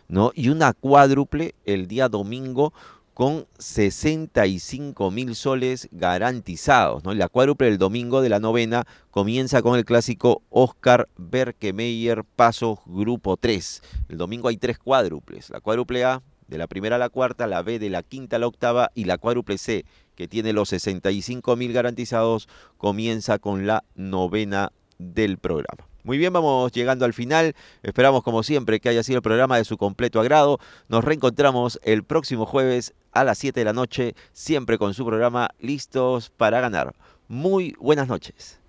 ¿no? y una cuádruple el día domingo con 65 mil soles garantizados. ¿no? La cuádruple del domingo de la novena comienza con el clásico Oscar Berkemeyer Paso Grupo 3. El domingo hay tres cuádruples. La cuádruple A de la primera a la cuarta, la B de la quinta a la octava y la cuádruple C que tiene los 65 mil garantizados comienza con la novena del programa. Muy bien, vamos llegando al final. Esperamos, como siempre, que haya sido el programa de su completo agrado. Nos reencontramos el próximo jueves a las 7 de la noche, siempre con su programa Listos para Ganar. Muy buenas noches.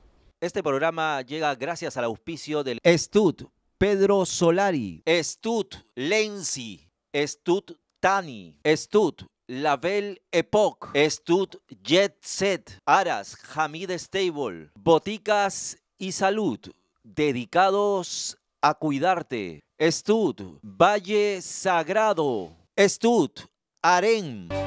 Este programa llega gracias al auspicio del Estud Pedro Solari, Estud Lenzi, Estud Tani, Estud Label Epoch, Estud Jet Set, Aras, Hamid Stable, Boticas y Salud, dedicados a cuidarte. Estud Valle Sagrado, Estud Harém.